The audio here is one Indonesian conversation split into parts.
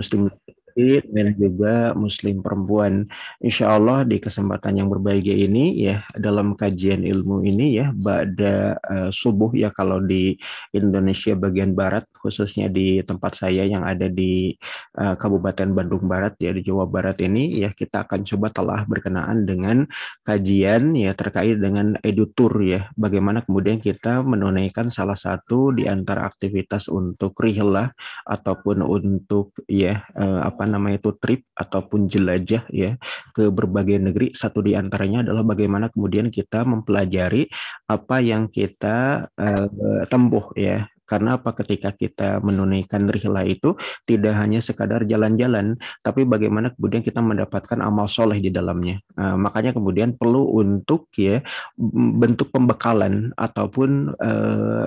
Mr. Siti dan juga Muslim Perempuan. Insya Allah di kesempatan yang berbahagia ini ya dalam kajian ilmu ini ya pada uh, eh, subuh ya kalau di Indonesia bagian barat khususnya di tempat saya yang ada di uh, Kabupaten Bandung Barat ya di Jawa Barat ini ya kita akan coba telah berkenaan dengan kajian ya terkait dengan edutur ya bagaimana kemudian kita menunaikan salah satu di antara aktivitas untuk rihlah ataupun untuk ya eh, apa namanya itu trip ataupun jelajah ya ke berbagai negeri. Satu di antaranya adalah bagaimana kemudian kita mempelajari apa yang kita uh, tempuh ya karena apa ketika kita menunaikan rihla itu tidak hanya sekadar jalan-jalan tapi bagaimana kemudian kita mendapatkan amal soleh di dalamnya nah, makanya kemudian perlu untuk ya mm, bentuk pembekalan ataupun eh,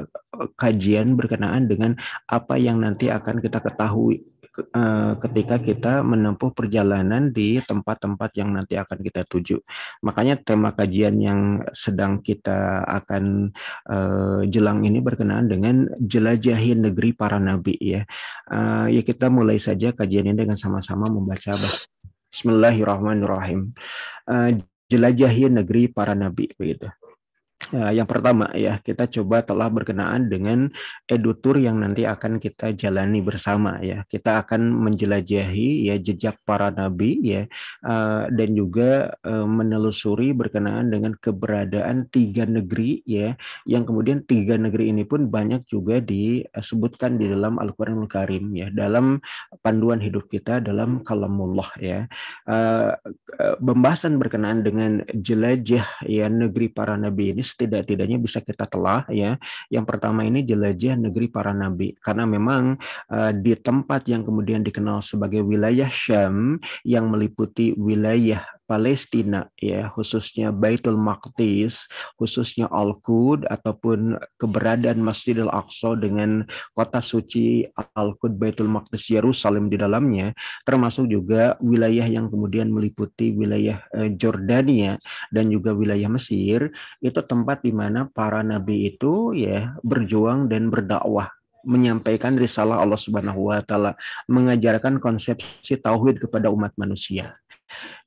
kajian berkenaan dengan apa yang nanti akan kita ketahui Eh, ketika kita menempuh perjalanan di tempat-tempat yang nanti akan kita tuju. Makanya tema kajian yang sedang kita akan eh, jelang ini berkenaan dengan jelajahi negeri para nabi ya. Eh, ya kita mulai saja kajian ini dengan sama-sama membaca Bismillahirrahmanirrahim. jelajahi negeri para nabi begitu. Nah, yang pertama ya, kita coba telah berkenaan dengan edutur yang nanti akan kita jalani bersama ya. Kita akan menjelajahi ya jejak para nabi ya uh, dan juga uh, menelusuri berkenaan dengan keberadaan tiga negeri ya yang kemudian tiga negeri ini pun banyak juga disebutkan di dalam Al-Qur'anul Karim ya dalam panduan hidup kita dalam kalamullah ya. Uh, pembahasan berkenaan dengan jelajah ya negeri para nabi ini setidak-tidaknya bisa kita telah ya. Yang pertama ini jelajah negeri para nabi karena memang uh, di tempat yang kemudian dikenal sebagai wilayah Syam yang meliputi wilayah Palestina ya khususnya Baitul Maqdis khususnya Al-Qud ataupun keberadaan Masjidil Aqsa dengan kota suci Al-Qud Baitul Maqdis Yerusalem di dalamnya termasuk juga wilayah yang kemudian meliputi wilayah eh, Jordania dan juga wilayah Mesir itu tempat di mana para nabi itu ya berjuang dan berdakwah menyampaikan risalah Allah Subhanahu wa taala, mengajarkan konsepsi tauhid kepada umat manusia.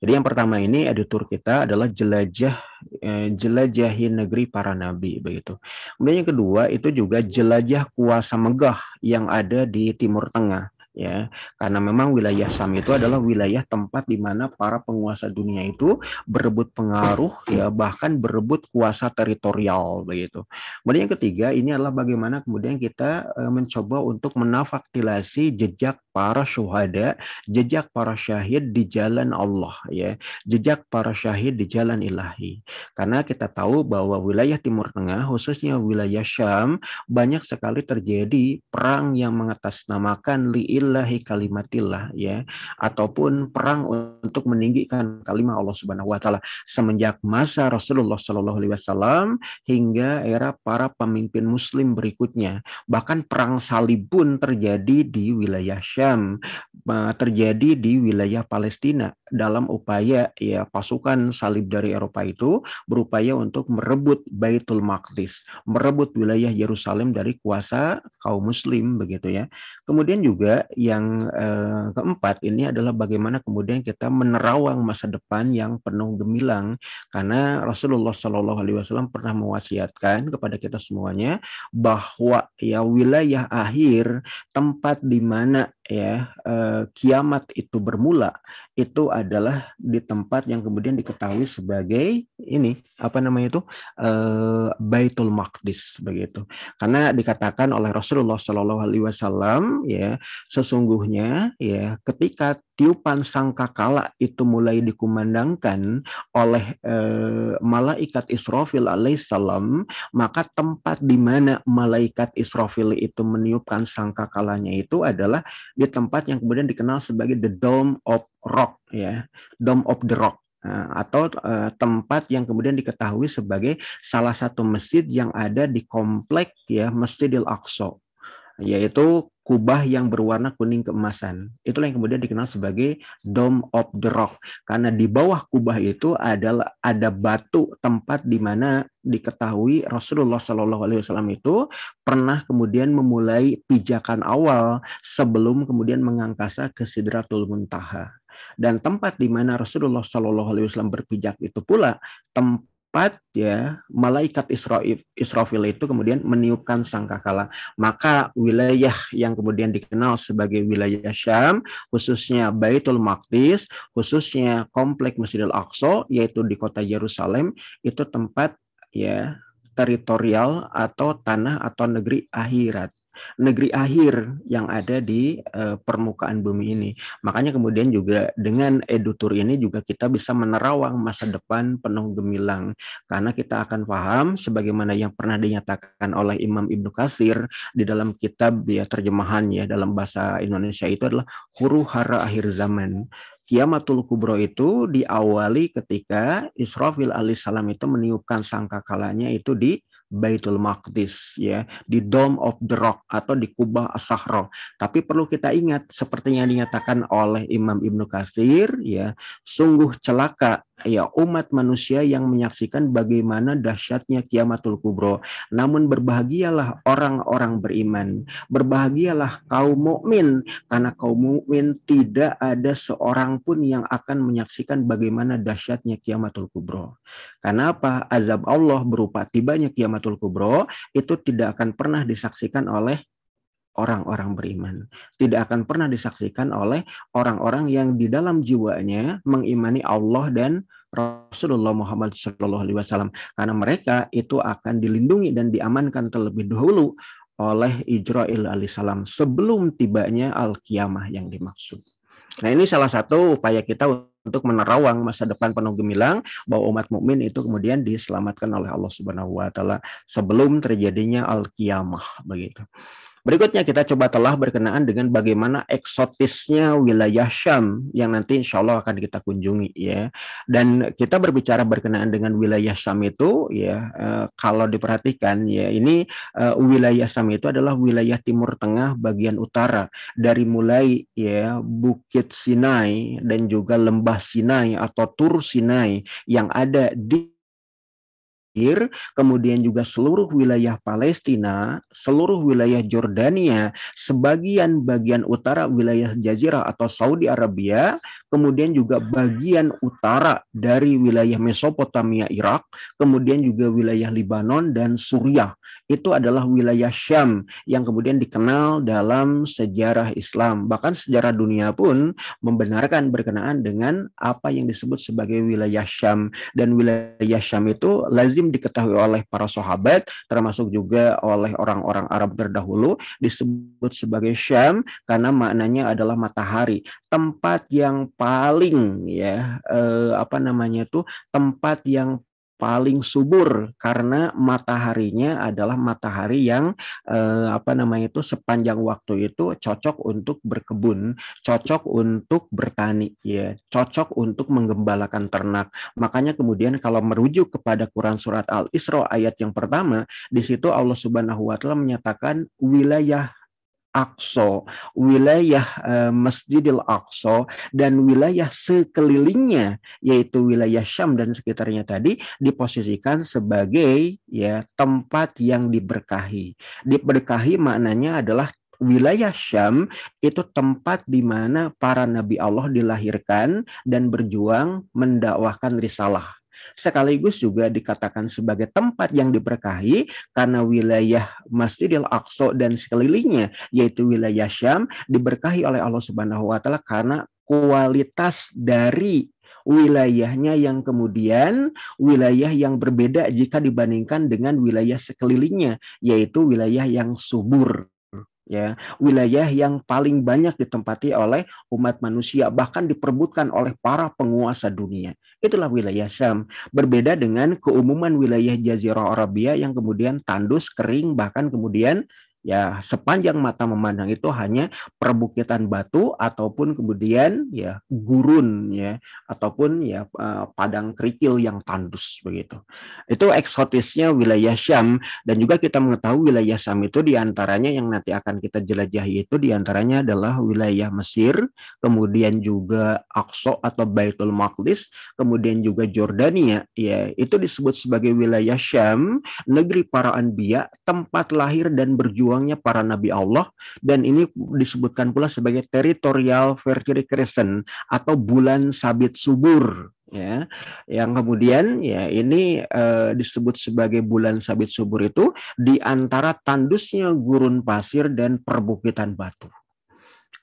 Jadi yang pertama ini editor kita adalah jelajah eh, jelajahi negeri para nabi begitu. Kemudian yang kedua itu juga jelajah kuasa megah yang ada di Timur Tengah ya karena memang wilayah Sam itu adalah wilayah tempat di mana para penguasa dunia itu berebut pengaruh ya bahkan berebut kuasa teritorial begitu. Kemudian yang ketiga ini adalah bagaimana kemudian kita eh, mencoba untuk menafaktilasi jejak para syuhada, jejak para syahid di jalan Allah ya, jejak para syahid di jalan ilahi. Karena kita tahu bahwa wilayah Timur Tengah khususnya wilayah Syam banyak sekali terjadi perang yang mengatasnamakan li'il lillahi kalimatillah ya ataupun perang untuk meninggikan kalimat Allah Subhanahu wa taala semenjak masa Rasulullah Shallallahu alaihi wasallam hingga era para pemimpin muslim berikutnya. Bahkan perang salib pun terjadi di wilayah Syam, terjadi di wilayah Palestina dalam upaya ya pasukan salib dari Eropa itu berupaya untuk merebut Baitul Maqdis, merebut wilayah Yerusalem dari kuasa kaum muslim begitu ya. Kemudian juga yang eh, keempat ini adalah bagaimana kemudian kita menerawang masa depan yang penuh gemilang karena Rasulullah Shallallahu Alaihi Wasallam pernah mewasiatkan kepada kita semuanya bahwa ya wilayah akhir tempat di mana ya eh, kiamat itu bermula itu adalah di tempat yang kemudian diketahui sebagai ini apa namanya itu eh, Baitul Maqdis begitu. Karena dikatakan oleh Rasulullah SAW, ya sesungguhnya ya ketika tiupan sangkakala itu mulai dikumandangkan oleh eh, malaikat Israfil alaihissalam, maka tempat di mana malaikat Israfil itu meniupkan sangkakalanya itu adalah di tempat yang kemudian dikenal sebagai the Dome of Rock ya, Dome of the Rock nah, atau eh, tempat yang kemudian diketahui sebagai salah satu masjid yang ada di komplek ya Masjidil Aqsa yaitu kubah yang berwarna kuning keemasan. Itulah yang kemudian dikenal sebagai Dome of the Rock. Karena di bawah kubah itu adalah ada batu tempat di mana diketahui Rasulullah Shallallahu Alaihi Wasallam itu pernah kemudian memulai pijakan awal sebelum kemudian mengangkasa ke Sidratul Muntaha. Dan tempat di mana Rasulullah Shallallahu Alaihi Wasallam berpijak itu pula tempat ya malaikat Israfil, Israfil itu kemudian meniupkan sangkakala maka wilayah yang kemudian dikenal sebagai wilayah Syam khususnya Baitul Maqdis khususnya komplek Masjidil Aqsa yaitu di kota Yerusalem itu tempat ya teritorial atau tanah atau negeri akhirat negeri akhir yang ada di uh, permukaan bumi ini. Makanya kemudian juga dengan edutur ini juga kita bisa menerawang masa depan penuh gemilang karena kita akan paham sebagaimana yang pernah dinyatakan oleh Imam Ibnu Katsir di dalam kitab dia ya, terjemahan ya dalam bahasa Indonesia itu adalah huru hara akhir zaman. Kiamatul Kubro itu diawali ketika Israfil alaihissalam itu meniupkan sangka kalanya itu di Baitul Maqdis ya di Dome of the Rock atau di Kubah As-Sahra. Tapi perlu kita ingat seperti yang dinyatakan oleh Imam Ibnu Katsir ya, sungguh celaka ya umat manusia yang menyaksikan bagaimana dahsyatnya kiamatul kubro. Namun berbahagialah orang-orang beriman, berbahagialah kaum mukmin karena kaum mukmin tidak ada seorang pun yang akan menyaksikan bagaimana dahsyatnya kiamatul kubro. Karena apa? Azab Allah berupa tibanya kiamatul kubro itu tidak akan pernah disaksikan oleh orang-orang beriman. Tidak akan pernah disaksikan oleh orang-orang yang di dalam jiwanya mengimani Allah dan Rasulullah Muhammad SAW Karena mereka itu akan dilindungi dan diamankan terlebih dahulu oleh Ijra'il alaihissalam sebelum tibanya al qiyamah yang dimaksud. Nah ini salah satu upaya kita untuk menerawang masa depan penuh gemilang bahwa umat mukmin itu kemudian diselamatkan oleh Allah Subhanahu wa taala sebelum terjadinya al-kiamah begitu. Berikutnya kita coba telah berkenaan dengan bagaimana eksotisnya wilayah Syam yang nanti insya Allah akan kita kunjungi ya. Dan kita berbicara berkenaan dengan wilayah Syam itu ya eh, kalau diperhatikan ya ini eh, wilayah Syam itu adalah wilayah timur tengah bagian utara dari mulai ya Bukit Sinai dan juga Lembah Sinai atau Tur Sinai yang ada di kemudian juga seluruh wilayah Palestina, seluruh wilayah Jordania, sebagian bagian utara wilayah Jazirah atau Saudi Arabia, kemudian juga bagian utara dari wilayah Mesopotamia Irak, kemudian juga wilayah Lebanon dan Suriah. Itu adalah wilayah Syam yang kemudian dikenal dalam sejarah Islam. Bahkan sejarah dunia pun membenarkan berkenaan dengan apa yang disebut sebagai wilayah Syam dan wilayah Syam itu lazim lazim diketahui oleh para sahabat termasuk juga oleh orang-orang Arab terdahulu disebut sebagai Syam karena maknanya adalah matahari, tempat yang paling ya eh, apa namanya itu tempat yang paling subur karena mataharinya adalah matahari yang eh, apa namanya itu sepanjang waktu itu cocok untuk berkebun, cocok untuk bertani ya, cocok untuk menggembalakan ternak. Makanya kemudian kalau merujuk kepada Quran surat Al-Isra ayat yang pertama, di situ Allah Subhanahu wa taala menyatakan wilayah Aqsa, wilayah eh, Masjidil Aqsa dan wilayah sekelilingnya yaitu wilayah Syam dan sekitarnya tadi diposisikan sebagai ya tempat yang diberkahi. Diberkahi maknanya adalah wilayah Syam itu tempat di mana para nabi Allah dilahirkan dan berjuang mendakwahkan risalah sekaligus juga dikatakan sebagai tempat yang diberkahi karena wilayah Masjidil Aqsa dan sekelilingnya yaitu wilayah Syam diberkahi oleh Allah Subhanahu wa taala karena kualitas dari wilayahnya yang kemudian wilayah yang berbeda jika dibandingkan dengan wilayah sekelilingnya yaitu wilayah yang subur ya wilayah yang paling banyak ditempati oleh umat manusia bahkan diperbutkan oleh para penguasa dunia itulah wilayah Syam berbeda dengan keumuman wilayah Jazirah Arabia yang kemudian tandus kering bahkan kemudian ya sepanjang mata memandang itu hanya perbukitan batu ataupun kemudian ya gurun ya ataupun ya e, padang kerikil yang tandus begitu. Itu eksotisnya wilayah Syam dan juga kita mengetahui wilayah Syam itu diantaranya yang nanti akan kita jelajahi itu diantaranya adalah wilayah Mesir, kemudian juga Aqsa atau Baitul Maqdis, kemudian juga Jordania ya itu disebut sebagai wilayah Syam, negeri para anbiya, tempat lahir dan berjuang berjuangnya para nabi Allah dan ini disebutkan pula sebagai teritorial territorial Kristen atau bulan sabit subur ya yang kemudian ya ini eh, disebut sebagai bulan sabit subur itu di antara tandusnya gurun pasir dan perbukitan batu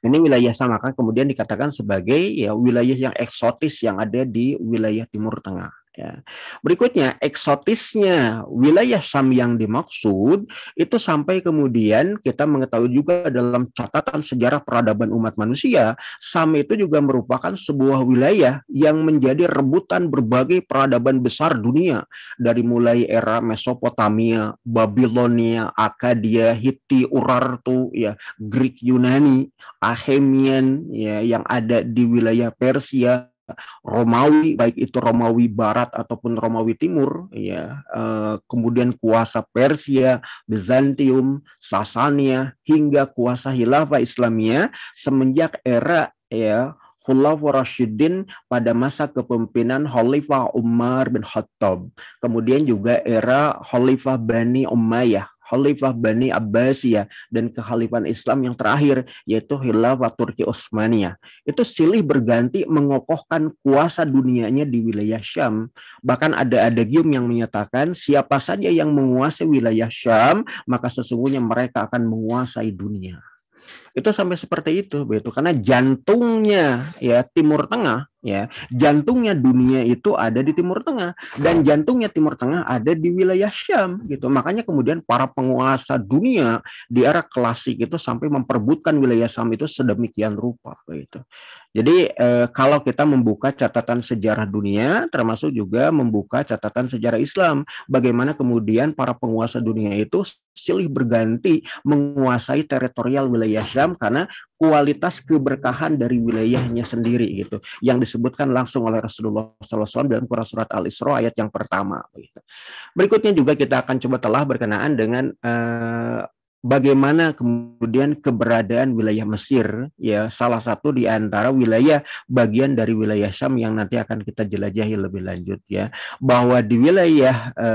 ini wilayah sama kan kemudian dikatakan sebagai ya wilayah yang eksotis yang ada di wilayah Timur Tengah Ya. Berikutnya, eksotisnya wilayah Sam yang dimaksud itu sampai kemudian kita mengetahui juga dalam catatan sejarah peradaban umat manusia, Sam itu juga merupakan sebuah wilayah yang menjadi rebutan berbagai peradaban besar dunia dari mulai era Mesopotamia, Babilonia, Akadia, Hiti, Urartu, ya, Greek Yunani, Ahemian, ya, yang ada di wilayah Persia, Romawi baik itu Romawi Barat ataupun Romawi Timur ya eh, kemudian kuasa Persia Bizantium Sasania hingga kuasa khilafah Islamia semenjak era ya Rashidin pada masa kepemimpinan Khalifah Umar bin Khattab. Kemudian juga era Khalifah Bani Umayyah Khalifah Bani Abbasiyah dan kekhalifahan Islam yang terakhir yaitu Khilafah Turki Utsmaniyah. Itu silih berganti mengokohkan kuasa dunianya di wilayah Syam. Bahkan ada adagium yang menyatakan siapa saja yang menguasai wilayah Syam maka sesungguhnya mereka akan menguasai dunia. Itu sampai seperti itu begitu karena jantungnya ya Timur Tengah ya jantungnya dunia itu ada di timur tengah dan jantungnya timur tengah ada di wilayah Syam gitu makanya kemudian para penguasa dunia di era klasik itu sampai memperbutkan wilayah Syam itu sedemikian rupa gitu jadi eh, kalau kita membuka catatan sejarah dunia termasuk juga membuka catatan sejarah Islam bagaimana kemudian para penguasa dunia itu silih berganti menguasai teritorial wilayah Syam karena kualitas keberkahan dari wilayahnya sendiri gitu yang disebutkan langsung oleh Rasulullah SAW dalam Quran surat Al Isra ayat yang pertama. Gitu. Berikutnya juga kita akan coba telah berkenaan dengan eh, bagaimana kemudian keberadaan wilayah Mesir ya salah satu di antara wilayah bagian dari wilayah Syam yang nanti akan kita jelajahi lebih lanjut ya bahwa di wilayah e,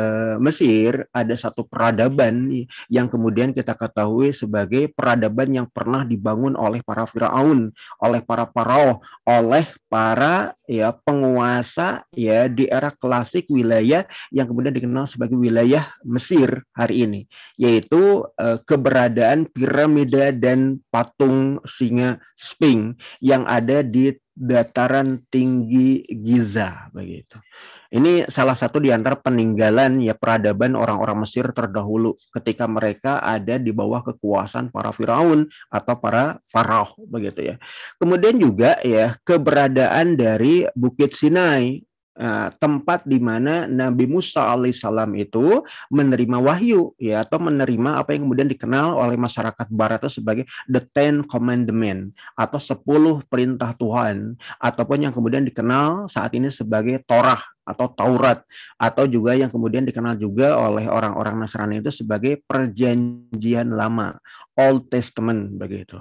Mesir ada satu peradaban yang kemudian kita ketahui sebagai peradaban yang pernah dibangun oleh para Firaun, oleh para Parao, oleh para ya penguasa ya di era klasik wilayah yang kemudian dikenal sebagai wilayah Mesir hari ini yaitu e, eh, ke keberadaan piramida dan patung singa Sphinx yang ada di dataran tinggi Giza begitu. Ini salah satu di antara peninggalan ya peradaban orang-orang Mesir terdahulu ketika mereka ada di bawah kekuasaan para firaun atau para farao begitu ya. Kemudian juga ya keberadaan dari Bukit Sinai Eh, tempat di mana Nabi Musa alaihissalam itu menerima wahyu ya atau menerima apa yang kemudian dikenal oleh masyarakat barat itu sebagai the ten commandment atau 10 perintah Tuhan ataupun yang kemudian dikenal saat ini sebagai Torah atau Taurat atau juga yang kemudian dikenal juga oleh orang-orang Nasrani itu sebagai perjanjian lama Old Testament begitu.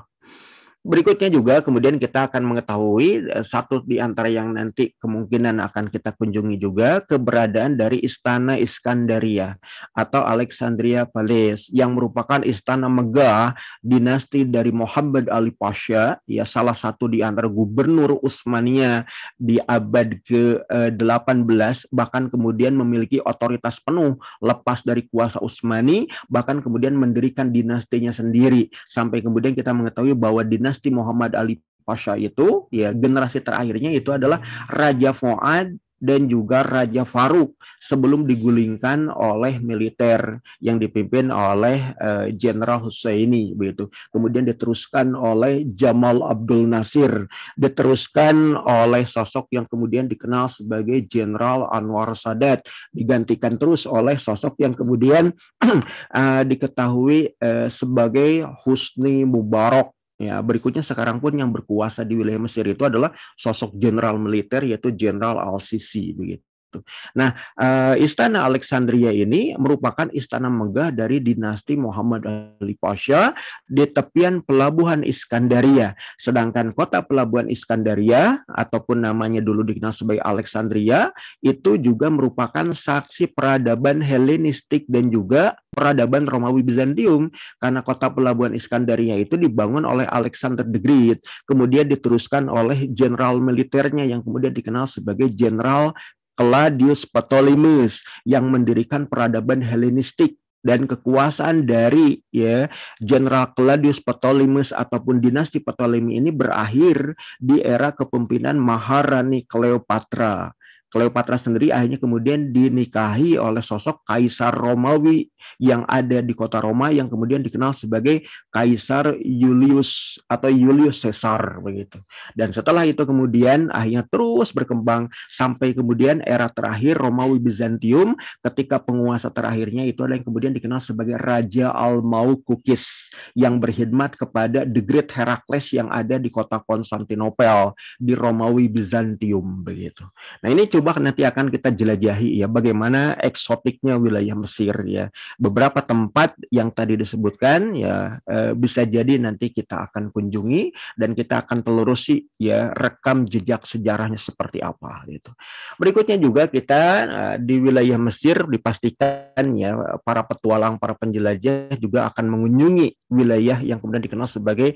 Berikutnya juga kemudian kita akan mengetahui eh, satu di antara yang nanti kemungkinan akan kita kunjungi juga keberadaan dari Istana Iskandaria atau Alexandria Palace yang merupakan istana megah dinasti dari Muhammad Ali Pasha ya salah satu di antara gubernur Utsmania di abad ke-18 bahkan kemudian memiliki otoritas penuh lepas dari kuasa Utsmani bahkan kemudian mendirikan dinastinya sendiri sampai kemudian kita mengetahui bahwa dinasti dinasti Muhammad Ali Pasha itu ya generasi terakhirnya itu adalah Raja Fuad dan juga Raja Faruk sebelum digulingkan oleh militer yang dipimpin oleh eh, Jenderal uh, Husaini begitu. Kemudian diteruskan oleh Jamal Abdul Nasir, diteruskan oleh sosok yang kemudian dikenal sebagai Jenderal Anwar Sadat, digantikan terus oleh sosok yang kemudian uh, diketahui uh, sebagai Husni Mubarak Ya, berikutnya sekarang pun yang berkuasa di wilayah Mesir itu adalah sosok jenderal militer yaitu Jenderal Al-Sisi begitu gitu. Nah, eh, Istana Alexandria ini merupakan istana megah dari dinasti Muhammad Ali Pasha di tepian pelabuhan Iskandaria. Sedangkan kota pelabuhan Iskandaria ataupun namanya dulu dikenal sebagai Alexandria itu juga merupakan saksi peradaban Helenistik dan juga peradaban Romawi Bizantium karena kota pelabuhan Iskandaria itu dibangun oleh Alexander the Great kemudian diteruskan oleh jenderal militernya yang kemudian dikenal sebagai jenderal Claudius Ptolemius yang mendirikan peradaban Helenistik dan kekuasaan dari ya Jenderal Claudius Ptolemius ataupun dinasti Ptolemy ini berakhir di era kepemimpinan Maharani Cleopatra. Cleopatra sendiri akhirnya kemudian dinikahi oleh sosok Kaisar Romawi yang ada di kota Roma yang kemudian dikenal sebagai Kaisar Julius atau Julius Caesar begitu. Dan setelah itu kemudian akhirnya terus berkembang sampai kemudian era terakhir Romawi Bizantium ketika penguasa terakhirnya itu adalah yang kemudian dikenal sebagai Raja Almaukukis yang berkhidmat kepada The Great Heracles yang ada di kota Konstantinopel di Romawi Bizantium begitu. Nah ini coba coba nanti akan kita jelajahi ya bagaimana eksotiknya wilayah Mesir ya. Beberapa tempat yang tadi disebutkan ya eh, bisa jadi nanti kita akan kunjungi dan kita akan telurusi ya rekam jejak sejarahnya seperti apa gitu. Berikutnya juga kita eh, di wilayah Mesir dipastikan ya para petualang, para penjelajah juga akan mengunjungi wilayah yang kemudian dikenal sebagai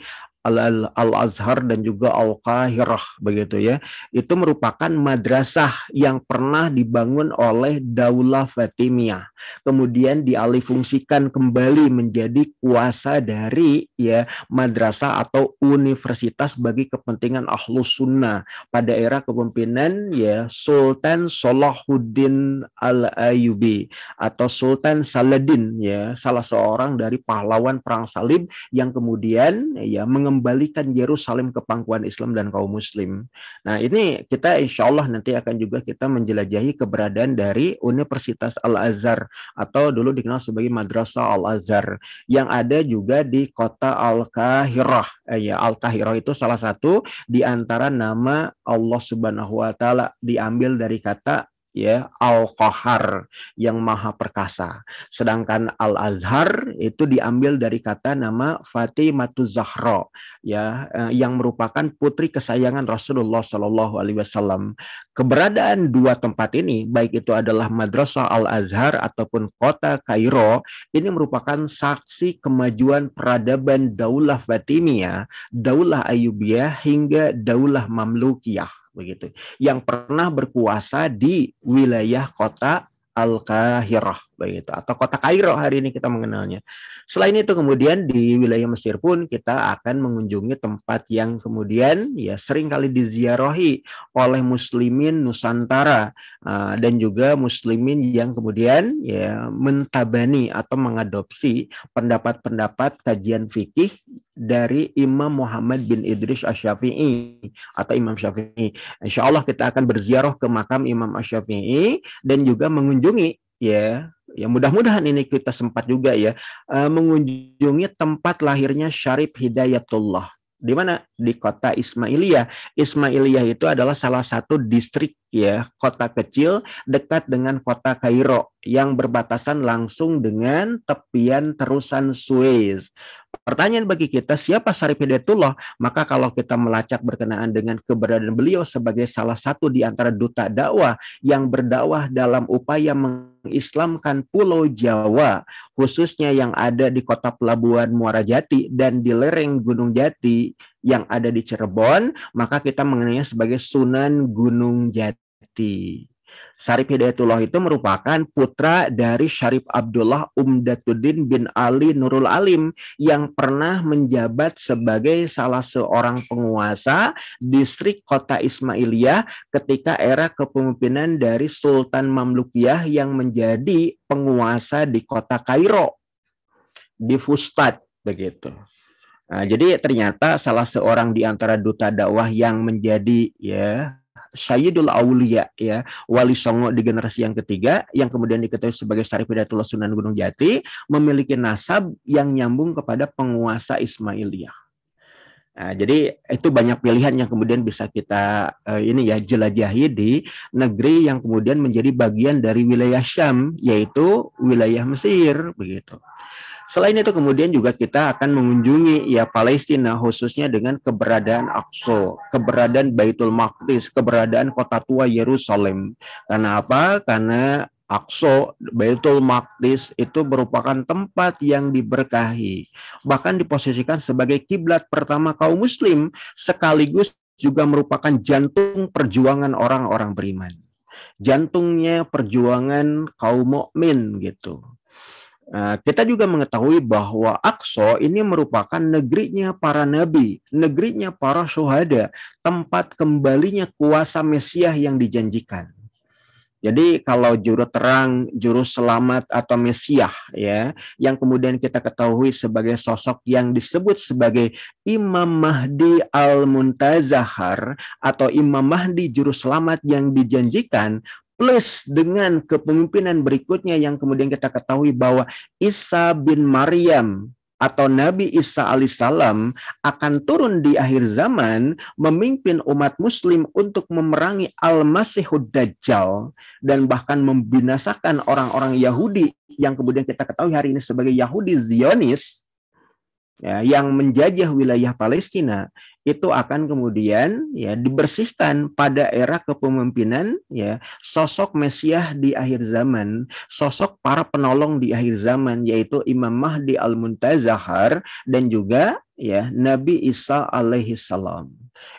Al-Azhar dan juga Al-Qahirah begitu ya. Itu merupakan madrasah yang pernah dibangun oleh Daulah Fatimiyah. Kemudian dialihfungsikan kembali menjadi kuasa dari ya madrasah atau universitas bagi kepentingan Ahlus Sunnah pada era kepemimpinan ya Sultan Salahuddin al Ayyubi atau Sultan Saladin ya salah seorang dari pahlawan perang salib yang kemudian ya mengemban mengembalikan Yerusalem ke pangkuan Islam dan kaum Muslim. Nah ini kita insya Allah nanti akan juga kita menjelajahi keberadaan dari Universitas Al Azhar atau dulu dikenal sebagai Madrasah Al Azhar yang ada juga di kota Al Kahirah. Eh, ya Al Kahirah itu salah satu di antara nama Allah Subhanahu Wa Taala diambil dari kata ya al qahar yang maha perkasa sedangkan al azhar itu diambil dari kata nama Fatimatu Zahra ya eh, yang merupakan putri kesayangan Rasulullah Shallallahu alaihi wasallam keberadaan dua tempat ini baik itu adalah madrasah al azhar ataupun kota Kairo ini merupakan saksi kemajuan peradaban daulah Fatimiyah daulah Ayubiyah hingga daulah Mamlukiyah begitu yang pernah berkuasa di wilayah kota Al-Kahirah begitu atau kota Kairo hari ini kita mengenalnya. Selain itu kemudian di wilayah Mesir pun kita akan mengunjungi tempat yang kemudian ya sering kali diziarahi oleh muslimin nusantara eh, dan juga muslimin yang kemudian ya mentabani atau mengadopsi pendapat-pendapat kajian fikih dari Imam Muhammad bin Idris Asyafi'i atau Imam Syafi'i. Insya Allah kita akan berziarah ke makam Imam Asyafi'i dan juga mengunjungi ya ya mudah-mudahan ini kita sempat juga ya eh, mengunjungi tempat lahirnya Syarif Hidayatullah di mana di kota Ismailia. Ismailia itu adalah salah satu distrik ya kota kecil dekat dengan kota Kairo yang berbatasan langsung dengan tepian terusan Suez. Pertanyaan bagi kita, siapa Sarif Hidayatullah? Maka kalau kita melacak berkenaan dengan keberadaan beliau sebagai salah satu di antara duta dakwah yang berdakwah dalam upaya mengislamkan Pulau Jawa, khususnya yang ada di kota Pelabuhan Muara Jati dan di lereng Gunung Jati, yang ada di Cirebon, maka kita mengenalnya sebagai Sunan Gunung Jati. Syarif Hidayatullah itu merupakan putra dari Syarif Abdullah Umdatuddin bin Ali Nurul Alim yang pernah menjabat sebagai salah seorang penguasa distrik kota Ismailiyah ketika era kepemimpinan dari Sultan Mamlukiyah yang menjadi penguasa di kota Kairo di Fustat begitu. Nah, jadi ternyata salah seorang di antara duta dakwah yang menjadi ya Sayyidul Aulia ya Wali Songo di generasi yang ketiga yang kemudian diketahui sebagai Syarif Hidayatullah Sunan Gunung Jati memiliki nasab yang nyambung kepada penguasa Ismailiyah. Nah, jadi itu banyak pilihan yang kemudian bisa kita uh, ini ya jelajahi di negeri yang kemudian menjadi bagian dari wilayah Syam yaitu wilayah Mesir begitu. Selain itu kemudian juga kita akan mengunjungi ya Palestina khususnya dengan keberadaan Aqsa, keberadaan Baitul Maqdis, keberadaan kota tua Yerusalem. Karena apa? Karena Aqsa, Baitul Maqdis itu merupakan tempat yang diberkahi. Bahkan diposisikan sebagai kiblat pertama kaum muslim sekaligus juga merupakan jantung perjuangan orang-orang beriman. Jantungnya perjuangan kaum mukmin gitu. Eh, kita juga mengetahui bahwa Aqsa ini merupakan negerinya para nabi, negerinya para syuhada, tempat kembalinya kuasa Mesiah yang dijanjikan. Jadi kalau juru terang, juru selamat atau Mesiah ya, yang kemudian kita ketahui sebagai sosok yang disebut sebagai Imam Mahdi Al-Muntazahar atau Imam Mahdi juru selamat yang dijanjikan plus dengan kepemimpinan berikutnya yang kemudian kita ketahui bahwa Isa bin Maryam atau Nabi Isa alaihissalam akan turun di akhir zaman memimpin umat muslim untuk memerangi Al-Masihud Dajjal dan bahkan membinasakan orang-orang Yahudi yang kemudian kita ketahui hari ini sebagai Yahudi Zionis ya, yang menjajah wilayah Palestina itu akan kemudian ya dibersihkan pada era kepemimpinan ya sosok Mesiah di akhir zaman, sosok para penolong di akhir zaman yaitu Imam Mahdi Al-Muntazahar dan juga ya Nabi Isa alaihi salam.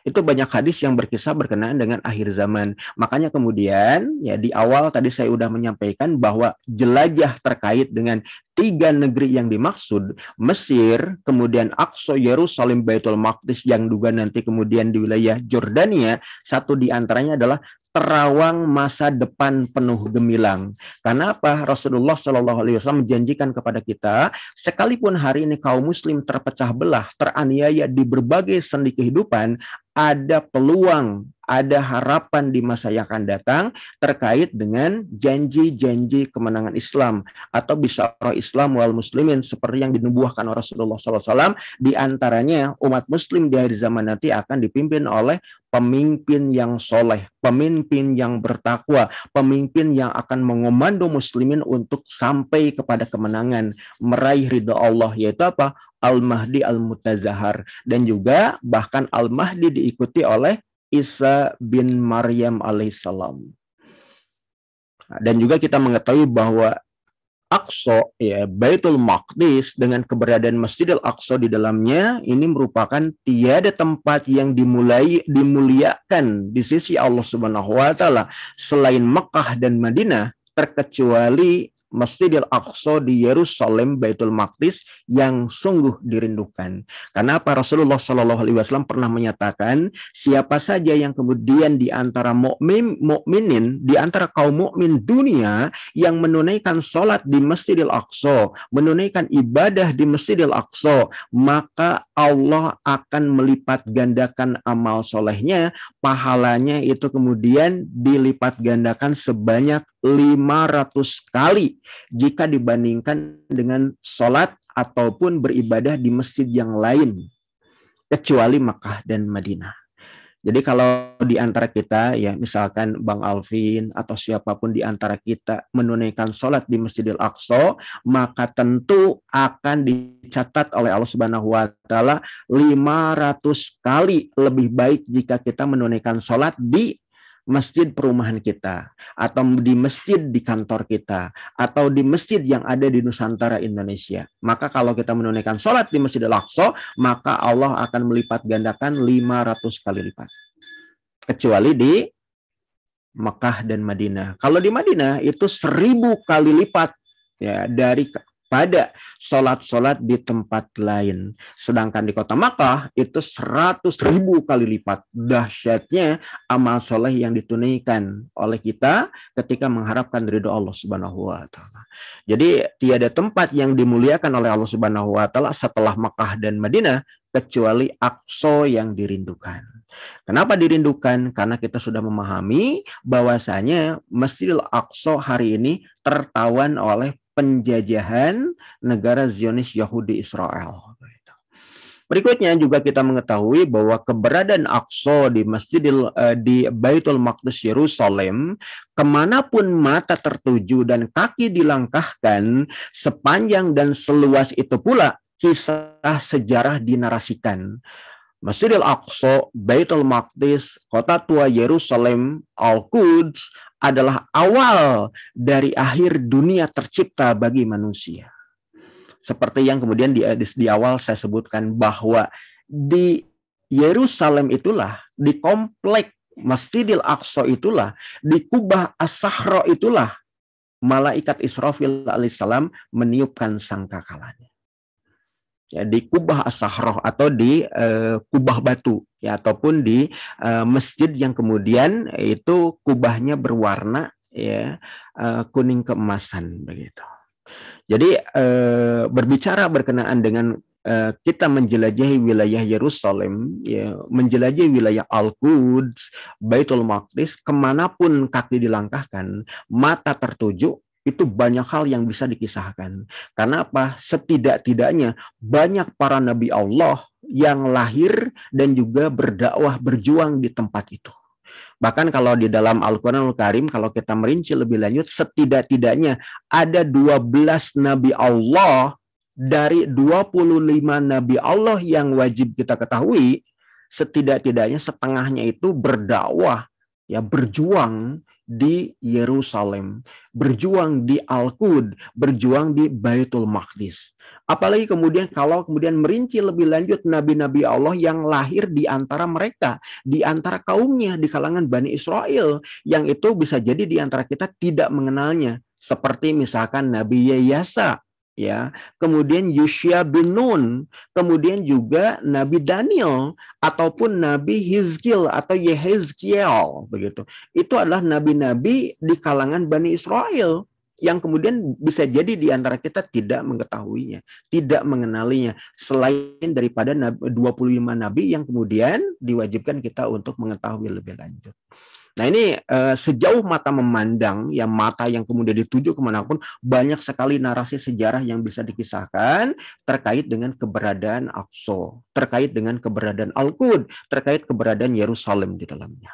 Itu banyak hadis yang berkisah berkenaan dengan akhir zaman. Makanya kemudian ya di awal tadi saya sudah menyampaikan bahwa jelajah terkait dengan tiga negeri yang dimaksud Mesir, kemudian Aqsa Yerusalem Baitul Maqdis yang juga nanti kemudian di wilayah Jordania, satu di antaranya adalah terawang masa depan penuh gemilang. Karena apa? Rasulullah Shallallahu Alaihi Wasallam menjanjikan kepada kita, sekalipun hari ini kaum Muslim terpecah belah, teraniaya di berbagai sendi kehidupan, ada peluang, ada harapan di masa yang akan datang terkait dengan janji-janji kemenangan Islam atau bisa bisyarah Islam wal muslimin seperti yang dinubuahkan oleh Rasulullah SAW. Di antaranya umat muslim di hari zaman nanti akan dipimpin oleh pemimpin yang soleh, pemimpin yang bertakwa, pemimpin yang akan mengomando muslimin untuk sampai kepada kemenangan, meraih ridha Allah, yaitu apa? Al-Mahdi Al-Mutazahar dan juga bahkan Al-Mahdi diikuti oleh Isa bin Maryam alaihissalam. Nah, dan juga kita mengetahui bahwa Aqsa ya Baitul Maqdis dengan keberadaan Masjidil Aqsa di dalamnya ini merupakan tiada tempat yang dimulai dimuliakan di sisi Allah Subhanahu wa taala selain Mekah dan Madinah terkecuali Masjidil Aqsa di Yerusalem Baitul Maqdis yang sungguh dirindukan. Karena apa Rasulullah Shallallahu alaihi wasallam pernah menyatakan siapa saja yang kemudian di antara mukmin mukminin di antara kaum mukmin dunia yang menunaikan salat di Masjidil Aqsa, menunaikan ibadah di Masjidil Aqsa, maka Allah akan melipat gandakan amal solehnya, pahalanya itu kemudian dilipat gandakan sebanyak 500 kali jika dibandingkan dengan sholat ataupun beribadah di masjid yang lain kecuali Makkah dan Madinah. Jadi kalau di antara kita ya misalkan Bang Alvin atau siapapun di antara kita menunaikan sholat di Masjidil Aqsa, maka tentu akan dicatat oleh Allah Subhanahu wa taala 500 kali lebih baik jika kita menunaikan sholat di masjid perumahan kita, atau di masjid di kantor kita, atau di masjid yang ada di Nusantara Indonesia. Maka kalau kita menunaikan sholat di Masjid Al-Aqsa, maka Allah akan melipat gandakan 500 kali lipat. Kecuali di Mekah dan Madinah. Kalau di Madinah itu seribu kali lipat ya dari pada sholat-sholat di tempat lain. Sedangkan di kota Makkah itu seratus ribu kali lipat dahsyatnya amal soleh yang ditunaikan oleh kita ketika mengharapkan ridho Allah Subhanahu wa taala. Jadi tiada tempat yang dimuliakan oleh Allah Subhanahu wa taala setelah Makkah dan Madinah kecuali Aqsa yang dirindukan. Kenapa dirindukan? Karena kita sudah memahami bahwasanya Masjidil Aqsa hari ini tertawan oleh penjajahan negara Zionis Yahudi Israel. Berikutnya juga kita mengetahui bahwa keberadaan Aqsa di Masjidil eh, di Baitul Maqdis Yerusalem kemanapun mata tertuju dan kaki dilangkahkan sepanjang dan seluas itu pula kisah sejarah dinarasikan. Masjidil Aqsa, Baitul Maqdis, kota tua Yerusalem, Al-Quds adalah awal dari akhir dunia tercipta bagi manusia. Seperti yang kemudian di, di, di awal saya sebutkan bahwa di Yerusalem itulah, di komplek Masjidil Aqsa itulah, di Kubah As-Sahra itulah malaikat Israfil alaihissalam meniupkan sangka kalanya ya, di kubah asahroh atau di uh, kubah batu ya ataupun di uh, masjid yang kemudian itu kubahnya berwarna ya uh, kuning keemasan begitu. Jadi uh, berbicara berkenaan dengan kita menjelajahi wilayah Yerusalem, ya, menjelajahi wilayah Al-Quds, Baitul Maqdis, kemanapun kaki dilangkahkan, mata tertuju itu banyak hal yang bisa dikisahkan. Karena apa? Setidak-tidaknya banyak para nabi Allah yang lahir dan juga berdakwah berjuang di tempat itu. Bahkan kalau di dalam al Quran Al Karim, kalau kita merinci lebih lanjut, setidak-tidaknya ada 12 nabi Allah dari 25 nabi Allah yang wajib kita ketahui, setidak-tidaknya setengahnya itu berdakwah ya berjuang di Yerusalem, berjuang di Al-Qud, berjuang di Baitul Maqdis. Apalagi kemudian kalau kemudian merinci lebih lanjut nabi-nabi Allah yang lahir di antara mereka, di antara kaumnya di kalangan Bani Israel, yang itu bisa jadi di antara kita tidak mengenalnya. Seperti misalkan Nabi Yayasa, ya kemudian Yushia bin Nun kemudian juga Nabi Daniel ataupun Nabi Hizkil atau Yehezkiel begitu itu adalah nabi-nabi di kalangan Bani Israel yang kemudian bisa jadi di antara kita tidak mengetahuinya, tidak mengenalinya selain daripada 25 nabi yang kemudian diwajibkan kita untuk mengetahui lebih lanjut. Nah ini uh, sejauh mata memandang, ya mata yang kemudian dituju kemanapun, banyak sekali narasi sejarah yang bisa dikisahkan terkait dengan keberadaan Aqsa, terkait dengan keberadaan Al-Qud, terkait keberadaan Yerusalem di dalamnya.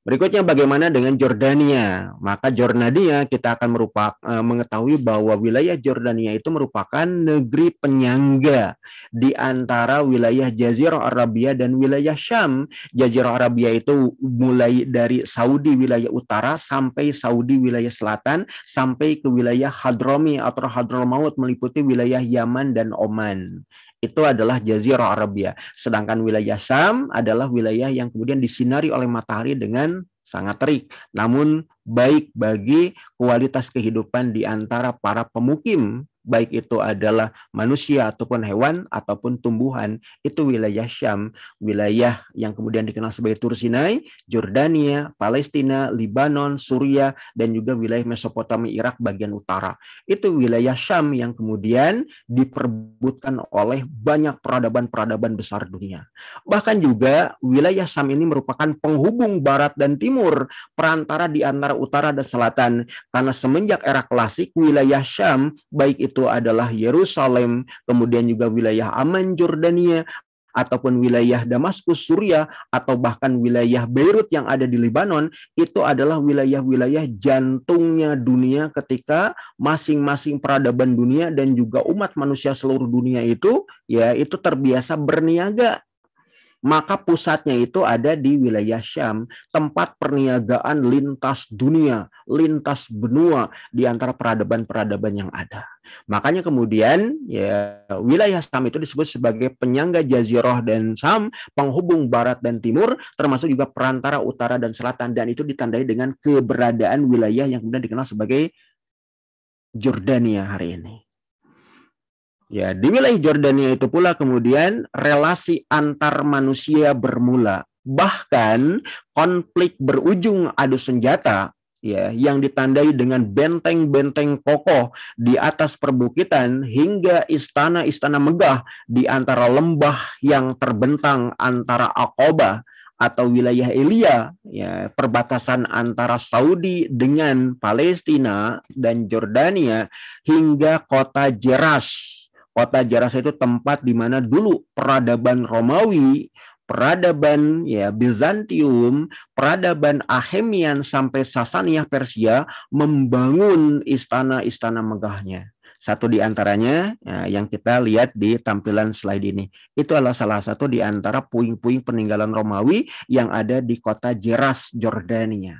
Berikutnya bagaimana dengan Jordania? Maka Jordania kita akan merupakan eh, mengetahui bahwa wilayah Jordania itu merupakan negeri penyangga di antara wilayah Jazirah Arabia dan wilayah Syam. Jazirah Arabia itu mulai dari Saudi wilayah utara sampai Saudi wilayah selatan sampai ke wilayah Hadromi atau Hadramaut meliputi wilayah Yaman dan Oman itu adalah Jazirah Arabia. Sedangkan wilayah Sam adalah wilayah yang kemudian disinari oleh matahari dengan sangat terik, namun baik bagi kualitas kehidupan di antara para pemukim baik itu adalah manusia ataupun hewan ataupun tumbuhan itu wilayah Syam wilayah yang kemudian dikenal sebagai Tur Jordania Palestina Libanon suria dan juga wilayah Mesopotamia Irak bagian utara itu wilayah Syam yang kemudian diperbutkan oleh banyak peradaban-peradaban besar dunia bahkan juga wilayah Syam ini merupakan penghubung barat dan timur perantara di antara utara dan selatan karena semenjak era klasik wilayah Syam baik itu itu adalah Yerusalem, kemudian juga wilayah Aman Jordania, ataupun wilayah Damaskus Suria atau bahkan wilayah Beirut yang ada di Lebanon itu adalah wilayah-wilayah jantungnya dunia ketika masing-masing peradaban dunia dan juga umat manusia seluruh dunia itu ya itu terbiasa berniaga maka pusatnya itu ada di wilayah Syam, tempat perniagaan lintas dunia, lintas benua di antara peradaban-peradaban yang ada. Makanya kemudian ya wilayah Sam itu disebut sebagai penyangga Jazirah dan Sam, penghubung barat dan timur, termasuk juga perantara utara dan selatan dan itu ditandai dengan keberadaan wilayah yang kemudian dikenal sebagai Jordania hari ini. Ya, di wilayah Jordania itu pula kemudian relasi antar manusia bermula. Bahkan konflik berujung adu senjata ya yang ditandai dengan benteng-benteng kokoh di atas perbukitan hingga istana-istana megah di antara lembah yang terbentang antara Aqaba atau wilayah Elia ya perbatasan antara Saudi dengan Palestina dan Jordania hingga kota Jeras Kota Jarasa itu tempat di mana dulu peradaban Romawi, peradaban ya Bizantium, peradaban Ahemian sampai Sasaniah Persia membangun istana-istana megahnya. Satu di antaranya ya, yang kita lihat di tampilan slide ini. Itu adalah salah satu di antara puing-puing peninggalan Romawi yang ada di kota Jeras, Jordania.